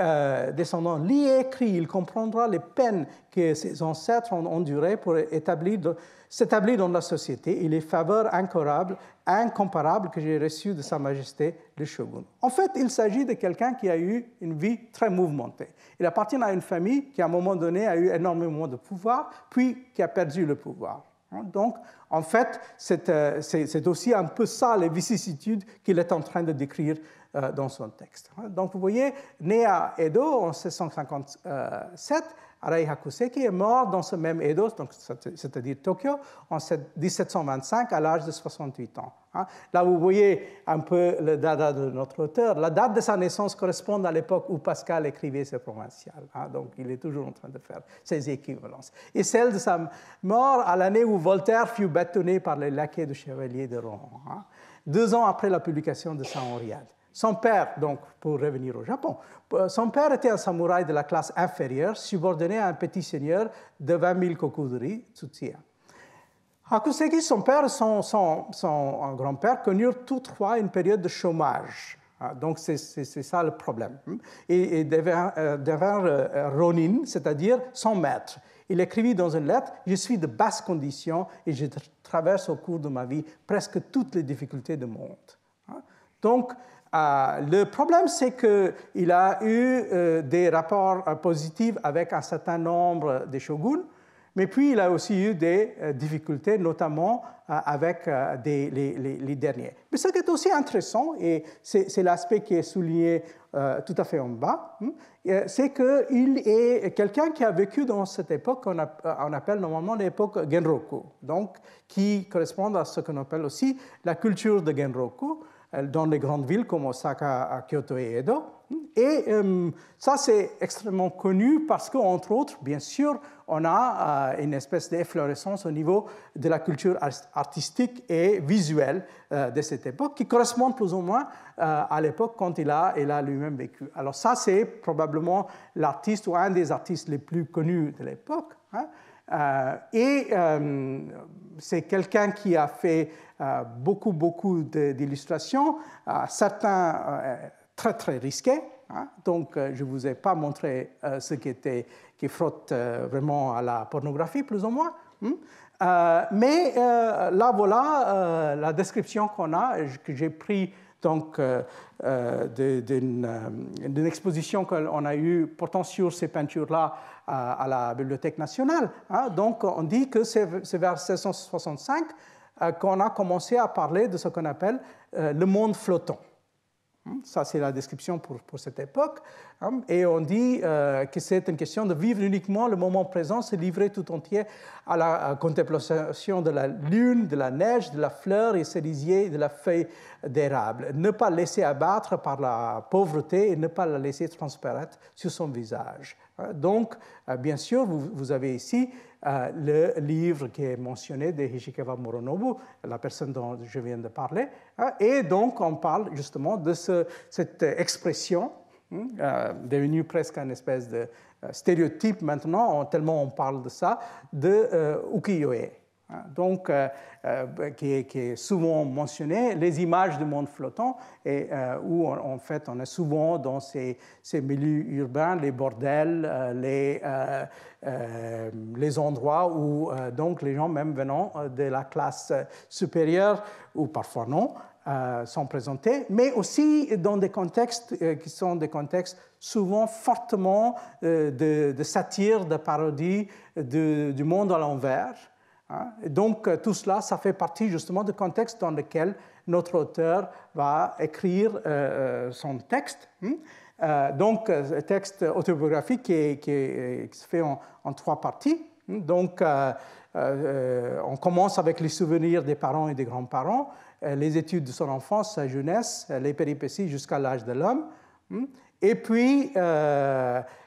descendants lit et écrit, il comprendra les peines que ses ancêtres ont endurées pour établir s'établit dans la société et les faveurs incorables, incomparables que j'ai reçues de Sa Majesté le Shogun. En fait, il s'agit de quelqu'un qui a eu une vie très mouvementée. Il appartient à une famille qui, à un moment donné, a eu énormément de pouvoir, puis qui a perdu le pouvoir. Hein, donc, en fait, euh, c'est aussi un peu ça les vicissitudes qu'il est en train de décrire euh, dans son texte. Hein, donc, vous voyez, né à Edo en 1657, Arai Hakuseki est mort dans ce même Edo, c'est-à-dire Tokyo, en 1725 à l'âge de 68 ans. Hein. Là, vous voyez un peu le dada de notre auteur. La date de sa naissance correspond à l'époque où Pascal écrivait ses provinciales. Hein. Donc, il est toujours en train de faire ses équivalences. Et celle de sa mort à l'année où Voltaire fut bâtonné par les laquais du chevalier de Rohan, hein. deux ans après la publication de Saint-Henriade. Son père, donc pour revenir au Japon, euh, son père était un samouraï de la classe inférieure, subordonné à un petit seigneur de 20 000 kokuduri, Tsutsiya. hakusaki son père et son, euh, grand-père connurent tous trois une période de chômage. Ah, donc c'est ça le problème. Et, et devinrent euh, Ronin, c'est-à-dire son maître. Il écrivit dans une lettre, je suis de basse condition et je traverse au cours de ma vie presque toutes les difficultés du monde. Ah, donc ah, le problème, c'est qu'il a eu euh, des rapports euh, positifs avec un certain nombre de shoguns, mais puis il a aussi eu des euh, difficultés, notamment avec les, derniers. Mais ce qui est aussi intéressant, et c'est l'aspect qui est souligné tout à fait en bas, hein, c'est qu'il est, est quelqu'un qui a vécu dans cette époque qu'on appelle normalement l'époque Genroku, donc qui correspond à ce qu'on appelle aussi la culture de Genroku euh, dans les grandes villes comme Osaka, Kyoto et Edo. Et euh, ça, c'est extrêmement connu parce qu'entre autres, bien sûr, on a euh, une espèce d'efflorescence au niveau de la culture artistique et visuelle de cette époque, qui correspond plus ou moins à l'époque quand il a, il a lui-même vécu. Alors ça, c'est probablement l'artiste ou un des artistes les plus connus de l'époque. Hein. Euh, et euh, c'est quelqu'un qui a fait euh, beaucoup, beaucoup d'illustrations, certains très, très risqués. Hein. Donc, je ne vous ai pas montré ce qui, était, qui frotte vraiment à la pornographie, plus ou moins. Hein. mais là, voilà la description qu'on a, que j'ai pris donc euh, euh, euh, d'une exposition qu'on a eue portant sur ces peintures-là à, la Bibliothèque nationale. Hein. Donc on dit que c'est vers 1665 qu'on a commencé à parler de ce qu'on appelle le monde flottant. Hein? Ça, c'est la description pour, pour, cette époque. Hein. Et on dit euh, que c'est une question de vivre uniquement le moment présent, se livrer tout entier à la contemplation de la lune, de la neige, de la fleur et cerisier, de la feuille d'érable. Ne pas laisser abattre par la pauvreté et ne pas la laisser transparaître sur son visage. Hein. Donc, euh, bien sûr, vous, vous avez ici euh, le livre qui est mentionné de Hishikawa Moronobu, la personne dont je viens de parler. Hein, et donc, on parle justement de cette expression hein, euh, devenue presque une espèce de euh, stéréotype maintenant, tellement on parle de ça, de ukiyo-e. Hein, donc, euh, euh, qui, est, souvent mentionné, les images du monde flottant, et, euh, où en fait on est souvent dans ces, milieux urbains, les bordels, les, endroits où donc les gens, même venant de la classe supérieure, ou parfois non, sont présentés, mais aussi dans des contextes qui sont des contextes souvent fortement de, satire, de parodie du monde à l'envers. Hein? Donc euh, tout cela, ça fait partie justement du contexte dans lequel notre auteur va écrire euh, euh, son texte. Hein? Donc, donc texte autobiographique qui, qui, se fait en, trois parties. Hein? Donc on commence avec les souvenirs des parents et des grands-parents, les études de son enfance, sa jeunesse, les péripéties jusqu'à l'âge de l'homme. Et puis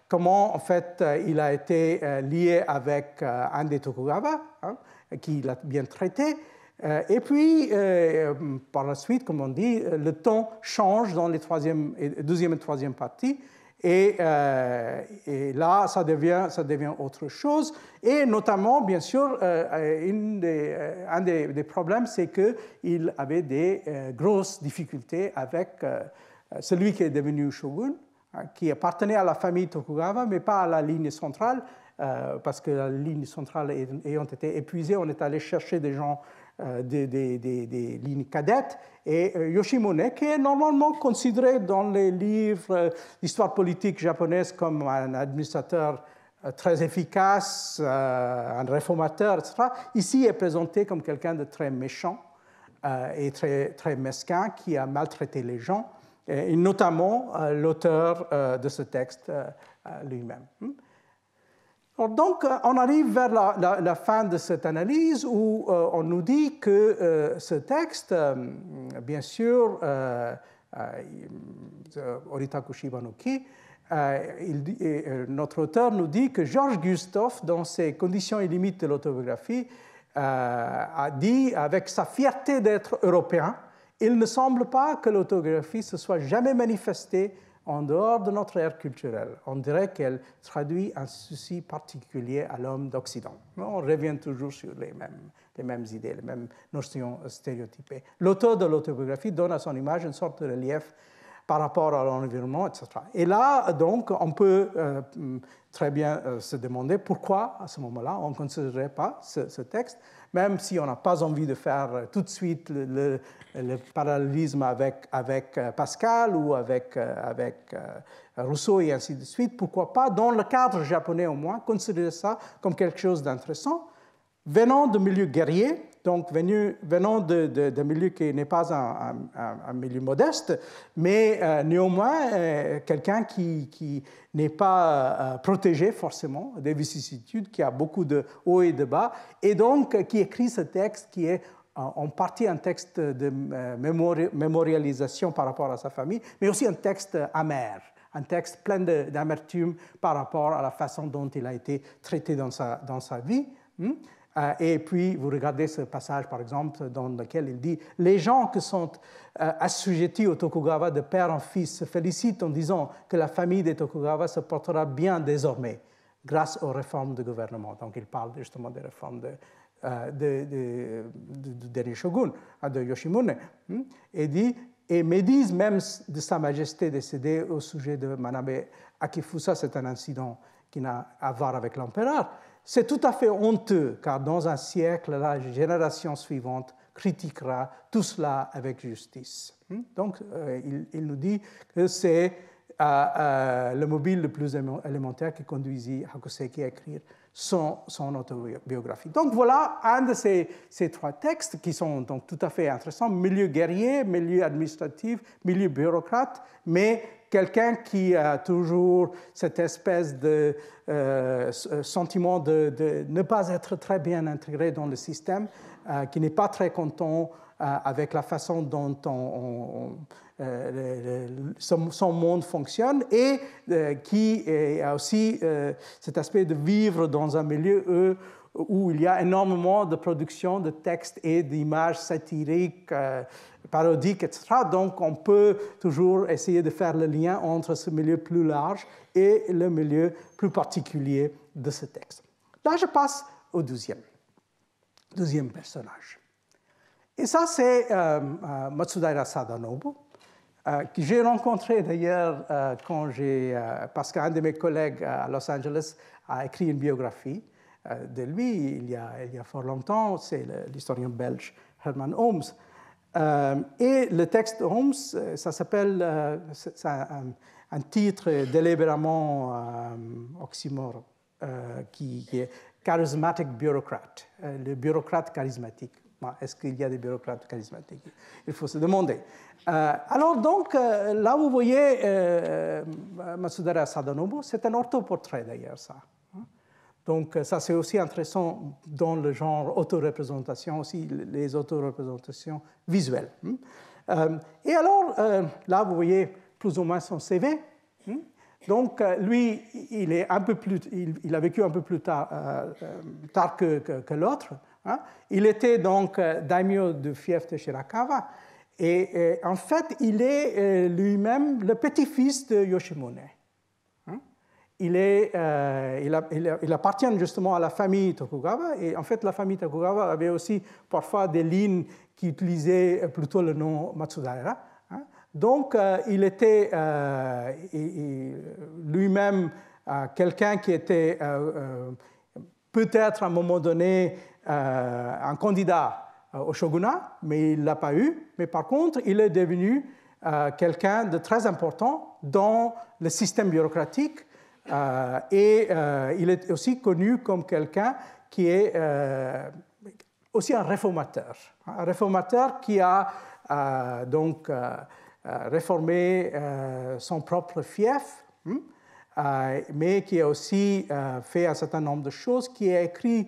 comment en fait euh, il a été euh, lié avec euh, des Tokugawa, hein, qui l'a bien traité. Et puis, par la suite, comme on dit, le temps change dans les troisième et, deuxième et troisième parties. Et, là, ça devient, autre chose. Et notamment, bien sûr, une un des, problèmes, c'est qu'il avait des grosses difficultés avec celui qui est devenu shogun, Hein, qui appartenait à la famille Tokugawa, mais pas à la ligne centrale, euh, parce que la ligne centrale ayant été épuisée, on est allé chercher des gens euh, des, lignes cadettes. Et euh, Yoshimune, qui est normalement considéré dans les livres d'histoire politique japonaise comme un administrateur très efficace, un réformateur, etc., ici est présenté comme quelqu'un de très méchant et très, très mesquin qui a maltraité les gens et notamment euh, l'auteur euh, de ce texte euh, lui-même. Hmm? Donc, on arrive vers la, fin de cette analyse où on nous dit que ce texte, bien sûr, Orita Kushibanuki, notre auteur nous dit que Georges Gustave, dans ses Conditions et limites de l'autobiographie, a dit avec sa fierté d'être européen, il ne semble pas que l'autographie se soit jamais manifestée en dehors de notre ère culturelle. On dirait qu'elle traduit un souci particulier à l'homme d'Occident. On revient toujours sur les mêmes, les mêmes idées, les mêmes notions stéréotypées. L'auteur de l'autographie donne à son image une sorte de relief par rapport à l'environnement, etc. Et là, donc, on peut euh, mm, très bien euh, se demander pourquoi, à ce moment-là, on ne considérait pas ce, texte, même si on n'a pas envie de faire euh, tout de suite le, parallélisme avec, avec Pascal ou avec, avec Rousseau et ainsi de suite. Pourquoi pas, dans le cadre japonais au moins, considérer ça comme quelque chose d'intéressant. Venant de milieux guerriers, donc venant d'un milieu qui n'est pas un, milieu modeste, mais euh, néanmoins euh, quelqu'un qui, n'est pas euh, protégé forcément des vicissitudes, qui a beaucoup de hauts et de bas, et donc qui écrit ce texte qui est en partie un texte de mémorialisation par rapport à sa famille, mais aussi un texte amer un texte plein d'amertume par rapport à la façon dont il a été traité dans sa, dans sa vie. Hmm. Euh, et puis, vous regardez ce passage, par exemple, dans lequel il dit Les gens qui sont euh, assujettis au Tokugawa de père en fils se félicitent en disant que la famille des Tokugawa se portera bien désormais grâce aux réformes du gouvernement. Donc, il parle justement des réformes de, euh, de, de, de, hein, Yoshimune, hein, et dit et médisent même de Sa Majesté décédée au sujet de Manabe Akifusa. C'est un incident qui n'a à voir avec l'empereur. C'est tout à fait honteux, car dans un siècle, la génération suivante critiquera tout cela avec justice. Hmm? Donc, euh, il, nous dit que c'est euh, euh, le mobile le plus élémentaire qui conduisit Hakuseki à écrire son, son, autobiographie. Donc, voilà un de ces, trois textes qui sont donc tout à fait intéressants milieu guerrier, milieu administratif, milieu bureaucrate, mais quelqu'un qui a toujours cette espèce de euh, sentiment de, ne pas être très bien intégré dans le système, euh, qui n'est pas très content euh, avec la façon dont on, son, monde fonctionne, et qui a aussi cet aspect de vivre dans un milieu eux, où il y a énormément de production de textes et d'images satiriques, euh, parodiques, etc. Donc on peut toujours essayer de faire le lien entre ce milieu plus large et le milieu plus particulier de ce texte. Là, je passe au deuxième, deuxième personnage. Et ça, c'est euh, euh Matsudaira Sadanobu, euh, que j'ai rencontré d'ailleurs quand j'ai, parce qu'un de mes collègues à Los Angeles a écrit une biographie euh, de lui il y, a, fort longtemps, c'est l'historien belge Herman Holmes. Euh, et le texte Holmes, euh, ça s'appelle, un, titre délibérément oxymore, qui, qui, est Charismatic Bureaucrat, le bureaucrate charismatique. Est-ce qu'il y a des bureaucrates charismatiques Il faut se demander. alors donc, là vous voyez Masudara Sadanobu, c'est un orthoportrait d'ailleurs ça. Donc euh, ça, c'est aussi intéressant dans le genre représentation aussi les représentations visuelles. Hmm. Euh, et alors, euh, là, vous voyez plus ou moins son CV. Hmm. Donc, lui, il, est un peu plus, il, a vécu un peu plus tard, tard que, l'autre. Hein. Il était donc daimyo du fief de Shirakawa. Et, en fait, il est lui-même le petit-fils de Yoshimune il, est, euh, il, appartient justement à la famille Tokugawa. Et en fait, la famille Tokugawa avait aussi parfois des lignes qui utilisaient plutôt le nom Matsudaira. Hein. Donc, euh, il était euh, lui-même quelqu'un qui était peut-être à un moment donné un candidat au shogunat, mais il ne l'a pas eu. Mais par contre, il est devenu quelqu'un de très important dans le système bureaucratique euh, et euh, il est aussi connu comme quelqu'un qui est euh, aussi un réformateur, un réformateur qui a donc réformé son propre fief, hmm, mais qui a aussi fait un certain nombre de choses, qui a écrit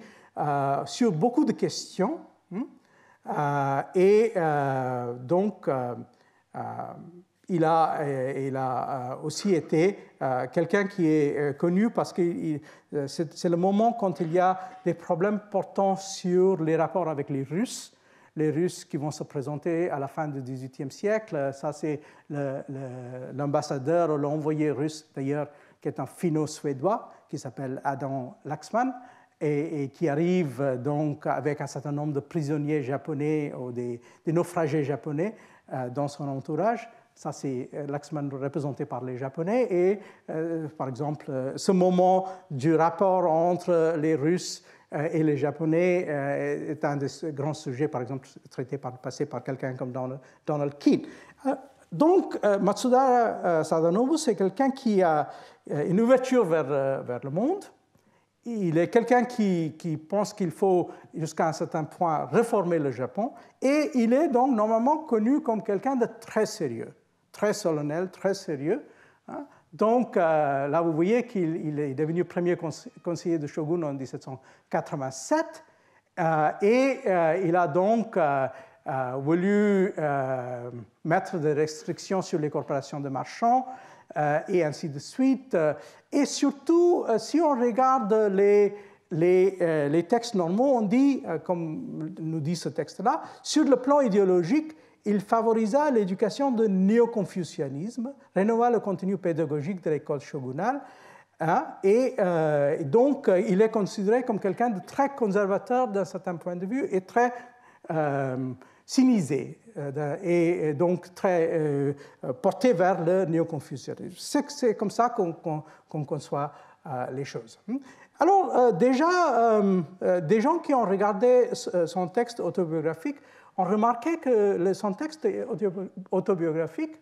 sur beaucoup de questions. Hmm, et donc, il a, euh, il a euh, aussi été euh, quelqu'un qui est connu parce que c'est le moment quand il y a des problèmes portant sur les rapports avec les Russes les Russes qui vont se présenter à la fin du XVIIIe siècle. Ça, c'est l'ambassadeur ou l'envoyé russe, d'ailleurs, qui est un finno-suédois, qui s'appelle Adam Laxman, et, qui arrive donc avec un certain nombre de prisonniers japonais ou des, naufragés japonais dans son entourage. Ça, c'est euh, l'Axman représenté par les Japonais. Et, euh, par exemple, euh, ce moment du rapport entre les Russes et les Japonais est un des grands sujets, par exemple, traité par le passé par quelqu'un comme Donald Keane. Donc, Matsuda Sadanobu, c'est quelqu'un qui a une ouverture vers, vers le monde. Il est quelqu'un qui, qui, pense qu'il faut, jusqu'à un certain point, réformer le Japon. Et il est donc normalement connu comme quelqu'un de très sérieux très solennel, très sérieux. Hein. Donc euh, là, vous voyez qu'il est devenu premier conseiller de Shogun en 1787 euh, et euh, il a donc voulu mettre des restrictions sur les corporations de marchands et ainsi de suite. Et surtout, si on regarde les textes normaux, on dit, comme nous dit ce texte-là, sur le plan idéologique, il favorisa l'éducation de néo-confucianisme, rénova le contenu pédagogique de l'école shogunale, hein, euh, et donc euh, il est considéré comme quelqu'un de très conservateur d'un certain point de vue et très euh, cynisé, et donc très porté vers le néo-confucianisme. C'est comme ça qu'on conçoit les choses. Alors déjà, des gens qui ont regardé son texte autobiographique on remarquait que son texte autobiographique,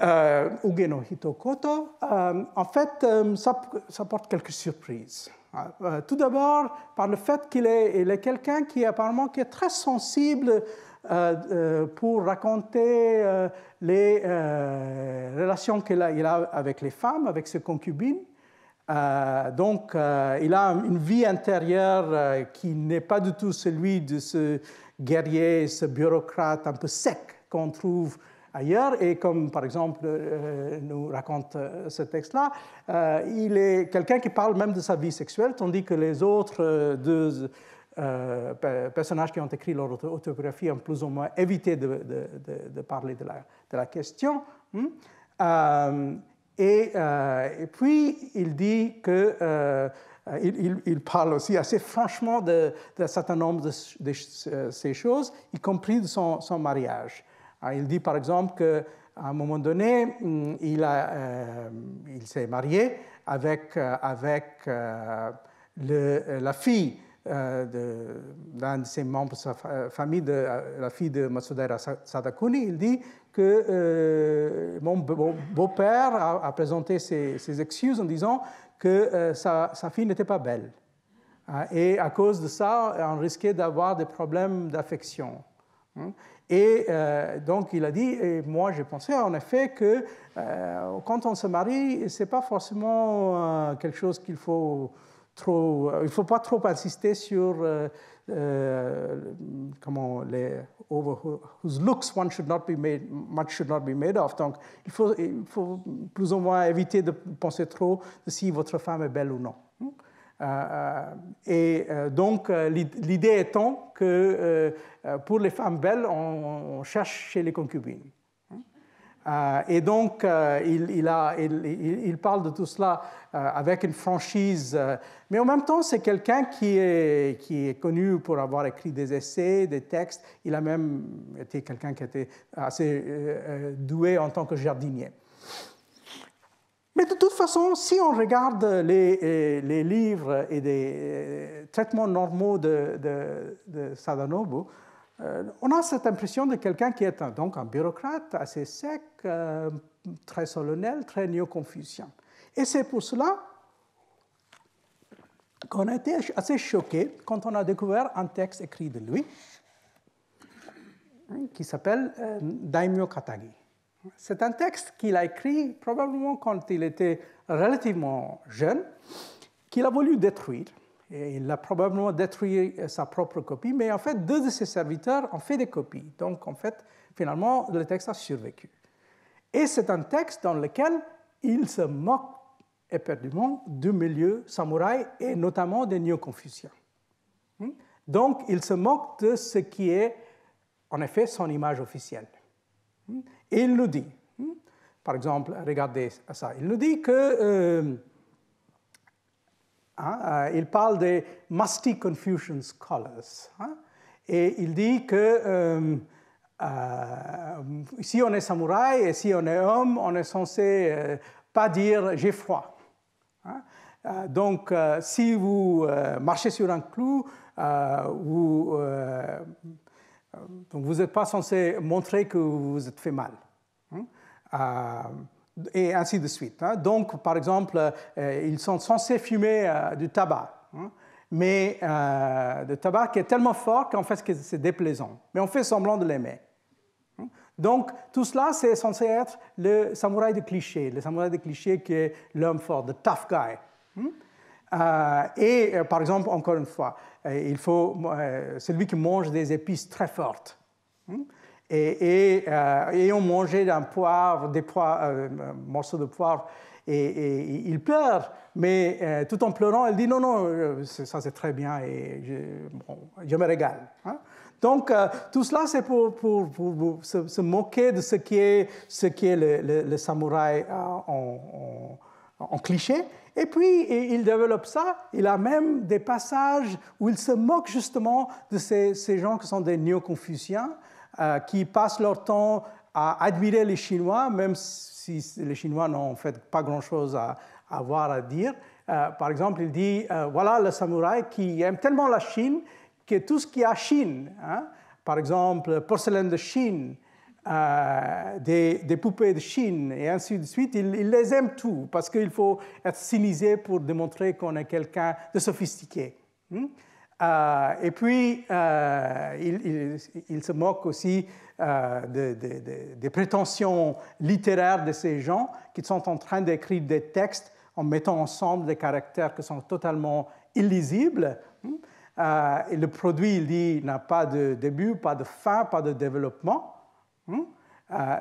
euh, Ugeno Hitokoto, euh, en fait, ça, euh, porte quelques surprises. tout d'abord, par le fait qu'il est, est quelqu'un qui apparemment qui est très sensible pour raconter les relations qu'il a, a, avec les femmes, avec ses concubines. donc, il a une vie intérieure qui n'est pas du tout celui de ce guerrier, ce bureaucrate un peu sec qu'on trouve ailleurs. Et comme par exemple euh, nous raconte euh, ce texte-là, euh, il est quelqu'un qui parle même de sa vie sexuelle, tandis que les autres deux personnages qui ont écrit leur autobiographie ont plus ou moins évité de, parler de la, question. Hmm. et, puis il dit que euh, il, parle aussi assez franchement d'un de, certain nombre de, euh, ces choses, y compris de son, mariage. Euh, il dit par exemple qu'à un moment donné, mm, il, s'est marié avec, avec la fille d'un de ses membres de sa famille, de, la fille de Matsudaira Sadakuni, il dit que mon beau-père a, présenté ses, excuses en disant que euh, sa, fille n'était pas belle. Hein, et à cause de ça, on risquait d'avoir des problèmes d'affection. Hein. Et euh, donc il a dit, et moi j'ai pensé en effet que euh, quand on se marie, ce n'est pas forcément quelque chose qu'il faut trop... Il ne faut pas trop insister sur Comment uh, comment les, over whose looks one should not be made, much should not be made of. Donc, il faut, plus ou moins éviter de penser trop de si votre femme est belle ou non. Hmm? Euh, et euh, donc, euh, l'idée étant que pour les femmes belles, on cherche chez les concubines. Euh, et donc, euh, il, parle de tout cela euh, avec une franchise, mais en même temps, c'est quelqu'un qui est, connu pour avoir écrit des essais, des textes. Il a même été quelqu'un qui était assez doué en tant que jardinier. Mais de toute façon, si on regarde les, livres et les traitements normaux de, de, de Sadanobu, euh, on a cette impression de quelqu'un qui est un, donc un bureaucrate assez sec, euh, très solennel, très néo-confucien. Et c'est pour cela qu'on a été assez choqué quand on a découvert un texte écrit de lui hein, qui s'appelle euh, Daimyo Katagi. C'est un texte qu'il a écrit probablement quand il était relativement jeune, qu'il a voulu détruire il a probablement détruit euh, sa propre copie, mais en fait, deux de ses serviteurs ont fait des copies. Donc, en fait, finalement, le texte a survécu. Et c'est un texte dans lequel il se moque éperdument du milieu samouraï et notamment des néo-confuciens. Hmm? Donc, il se moque de ce qui est, en effet, son image officielle. Hmm? Et il nous dit, hmm? par exemple, regardez ça, il nous dit que... Euh, Hein, euh, il parle des musty Confucian scholars. Hein, et il dit que euh, euh, si on est samouraï et si on est homme, on est censé pas dire j'ai froid. Hein. Donc, si vous marchez sur un clou, vous, vous n'êtes pas censé montrer que vous vous êtes fait mal et ainsi de suite. Hein. Donc, par exemple, euh, ils sont censés fumer euh, du tabac. Hein. mais euh, tabac qui est tellement fort qu'en fait c'est déplaisant. Mais on fait semblant de l'aimer. Hein. Donc tout cela, c'est censé être le samouraï de cliché, le samouraï de cliché qui est l'homme fort, le tough guy. Euh, et par exemple, encore une fois, il faut celui qui mange des épices très fortes et, ayant mangé un morceau des euh, euh, morceaux de poivre, et, et il pleure, mais euh, tout en pleurant, elle dit non, non, ça c'est très bien, et je, me régale. Hein. Donc tout cela, c'est pour, se, moquer de ce qui est, ce qui est le, samouraï en, cliché, et puis, il développe ça. Il a même des passages où il se moque justement de ces, ces gens qui sont des néo-confuciens euh, qui passent leur temps à admirer les Chinois, même si les Chinois n'ont en fait pas grand-chose à avoir à, dire. Euh, par exemple, il dit, euh, voilà le samouraï qui aime tellement la Chine que tout ce qui est à Chine, hein. par exemple, porcelaine de Chine, des, poupées de Chine et ainsi de suite. Il, les aime tout parce qu'il faut être cynisé pour démontrer qu'on est quelqu'un de sophistiqué. Hmm. Euh, et puis, euh, il, se moque aussi euh, des prétentions littéraires de ces gens qui sont en train d'écrire des textes en mettant ensemble des caractères qui sont totalement illisibles. Hmm? et le produit, il dit, n'a pas de début, pas de fin, pas de développement. Hmm?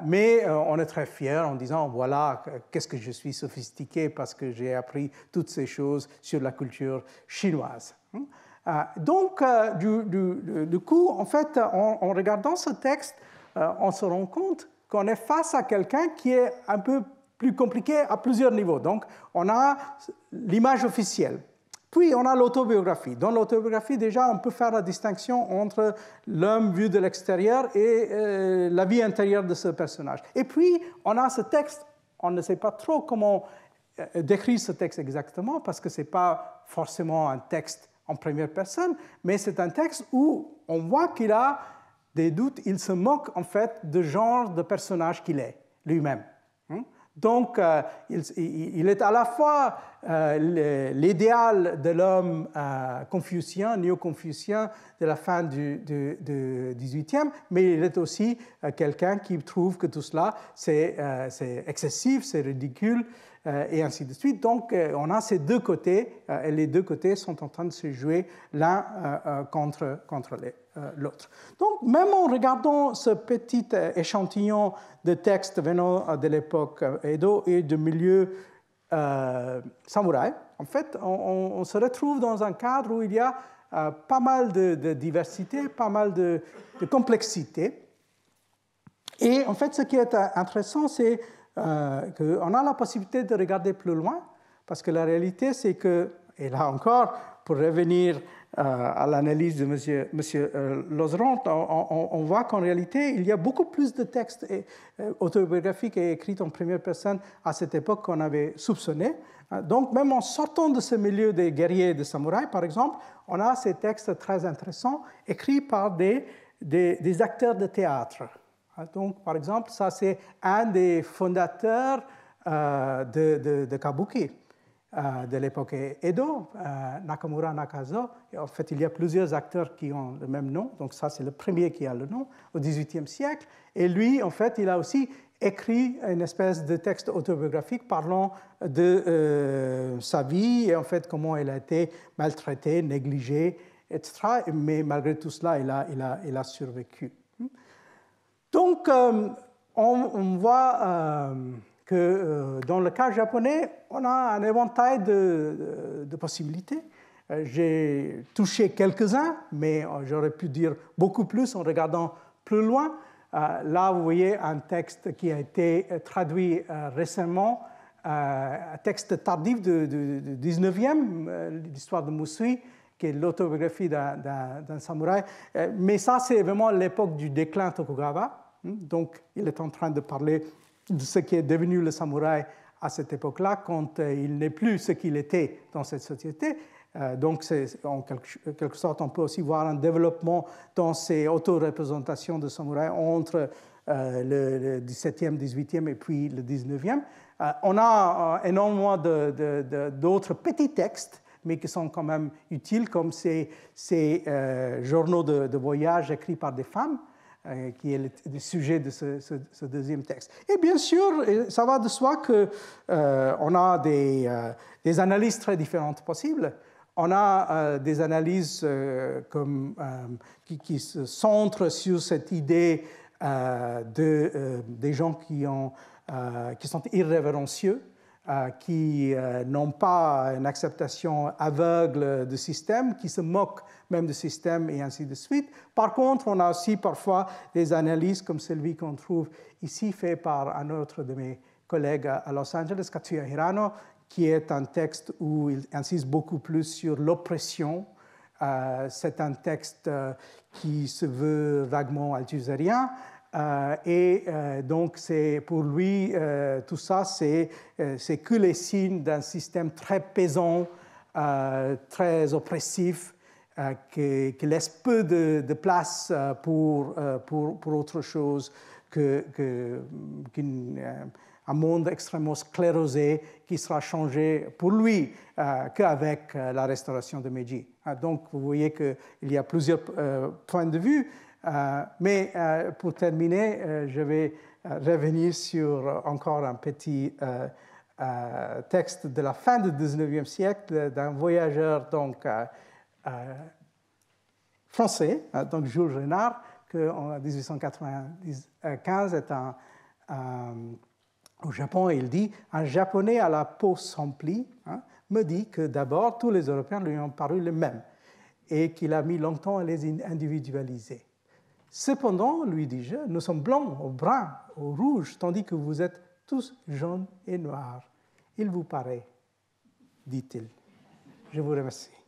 mais on est très fier en disant, voilà, qu'est-ce que je suis sophistiqué parce que j'ai appris toutes ces choses sur la culture chinoise. Hmm? Euh, donc, euh, du, coup, en fait, en, regardant ce texte, euh, on se rend compte qu'on est face à quelqu'un qui est un peu plus compliqué à plusieurs niveaux. Donc, on a l'image officielle. Puis, on a l'autobiographie. Dans l'autobiographie, déjà, on peut faire la distinction entre l'homme vu de l'extérieur et la vie intérieure de ce personnage. Et puis, on a ce texte. On ne sait pas trop comment décrire ce texte exactement parce que ce n'est pas forcément un texte en première personne, mais c'est un texte où on voit qu'il a des doutes, il se moque en fait du genre de personnage qu'il est lui-même. Hmm? Donc, euh, il, est à la fois euh, l'idéal de l'homme euh, confucien, néo-confucien de la fin du, du, 18e, mais il est aussi quelqu'un qui trouve que tout cela, c'est excessif, c'est ridicule, euh, et ainsi de suite. Donc euh, on a ces deux côtés, euh, et les deux côtés sont en train de se jouer l'un contre, contre l'autre. Donc même en regardant ce petit échantillon de textes venant de l'époque Edo et du milieu samouraï, en fait, on, se retrouve dans un cadre où il y a pas mal de, diversité, pas mal de complexité. Et en fait, ce qui est intéressant, c'est euh, qu'on a la possibilité de regarder plus loin, parce que la réalité, c'est que, et là encore, pour revenir euh, à l'analyse de M. Monsieur, euh, on, voit qu'en réalité, il y a beaucoup plus de textes autobiographiques écrits en première personne à cette époque qu'on avait soupçonné. Donc, même en sortant de ce milieu des guerriers et des samouraïs, par exemple, on a ces textes très intéressants écrits par des acteurs de théâtre ah, donc, par exemple, ça, c'est un des fondateurs euh, de, de, Kabuki euh, de l'époque Edo, euh, Nakamura Nakazo. en fait, il y a plusieurs acteurs qui ont le même nom. Donc, ça, c'est le premier qui a le nom au XVIIIe siècle. Et lui, en fait, il a aussi écrit une espèce de texte autobiographique parlant de sa vie et en fait comment elle a été maltraitée, négligée, etc. Mais malgré tout cela, il a survécu. Donc, euh, on, voit euh, que euh, dans le cas japonais, on a un éventail de, possibilités. J'ai touché quelques-uns, mais j'aurais pu dire beaucoup plus en regardant plus loin. Là, vous voyez un texte qui a été traduit récemment, un texte tardif du 19e, l'histoire de Musui, qui est l'autobiographie d'un samouraï. Mais ça, c'est vraiment l'époque du déclin Tokugawa. Donc, il est en train de parler de ce qui est devenu le samouraï à cette époque-là, quand euh, il n'est plus ce qu'il était dans cette société. Euh, donc, en quelque sorte, on peut aussi voir un développement dans ces auto de samouraï entre euh, le 18e et puis le 19e. On a énormément d'autres petits textes mais qui sont quand même utiles, comme ces, journaux de voyage écrits par des femmes, euh, qui est le, sujet de ce, deuxième texte. Et bien sûr, ça va de soi qu'on euh, a euh, des, analyses très différentes possibles. On a des analyses comme, qui, se centrent sur cette idée de, des gens qui, qui sont irrévérencieux, euh, qui euh, n'ont pas une acceptation aveugle du système, qui se moquent même du système et ainsi de suite. Par contre, on a aussi parfois des analyses comme celui qu'on trouve ici, fait par un autre de mes collègues à Los Angeles, Katsuya Hirano, qui est un texte où il insiste beaucoup plus sur l'oppression. Euh, c'est un texte qui se veut vaguement altusérien, euh, et euh, donc, pour lui, euh, tout ça, c'est que les signes d'un système très pesant, très oppressif, qui, laisse peu de, place pour, pour, pour, autre chose qu'un que, monde extrêmement sclérosé qui sera changé pour lui qu'avec la restauration de Meiji. Ah, donc vous voyez qu'il y a plusieurs points de vue euh, mais euh, pour terminer, euh, je vais revenir sur encore un petit texte de la fin du 19e siècle d'un voyageur donc, français, donc Jules Renard, qui en 1895 est au Japon. Il dit Un Japonais à la peau sans hein, me dit que d'abord tous les Européens lui ont paru les mêmes et qu'il a mis longtemps à les individualiser. Cependant, lui dis-je, nous sommes blancs, ou bruns, ou rouges, tandis que vous êtes tous jaunes et noirs. Il vous paraît, dit-il. Je vous remercie.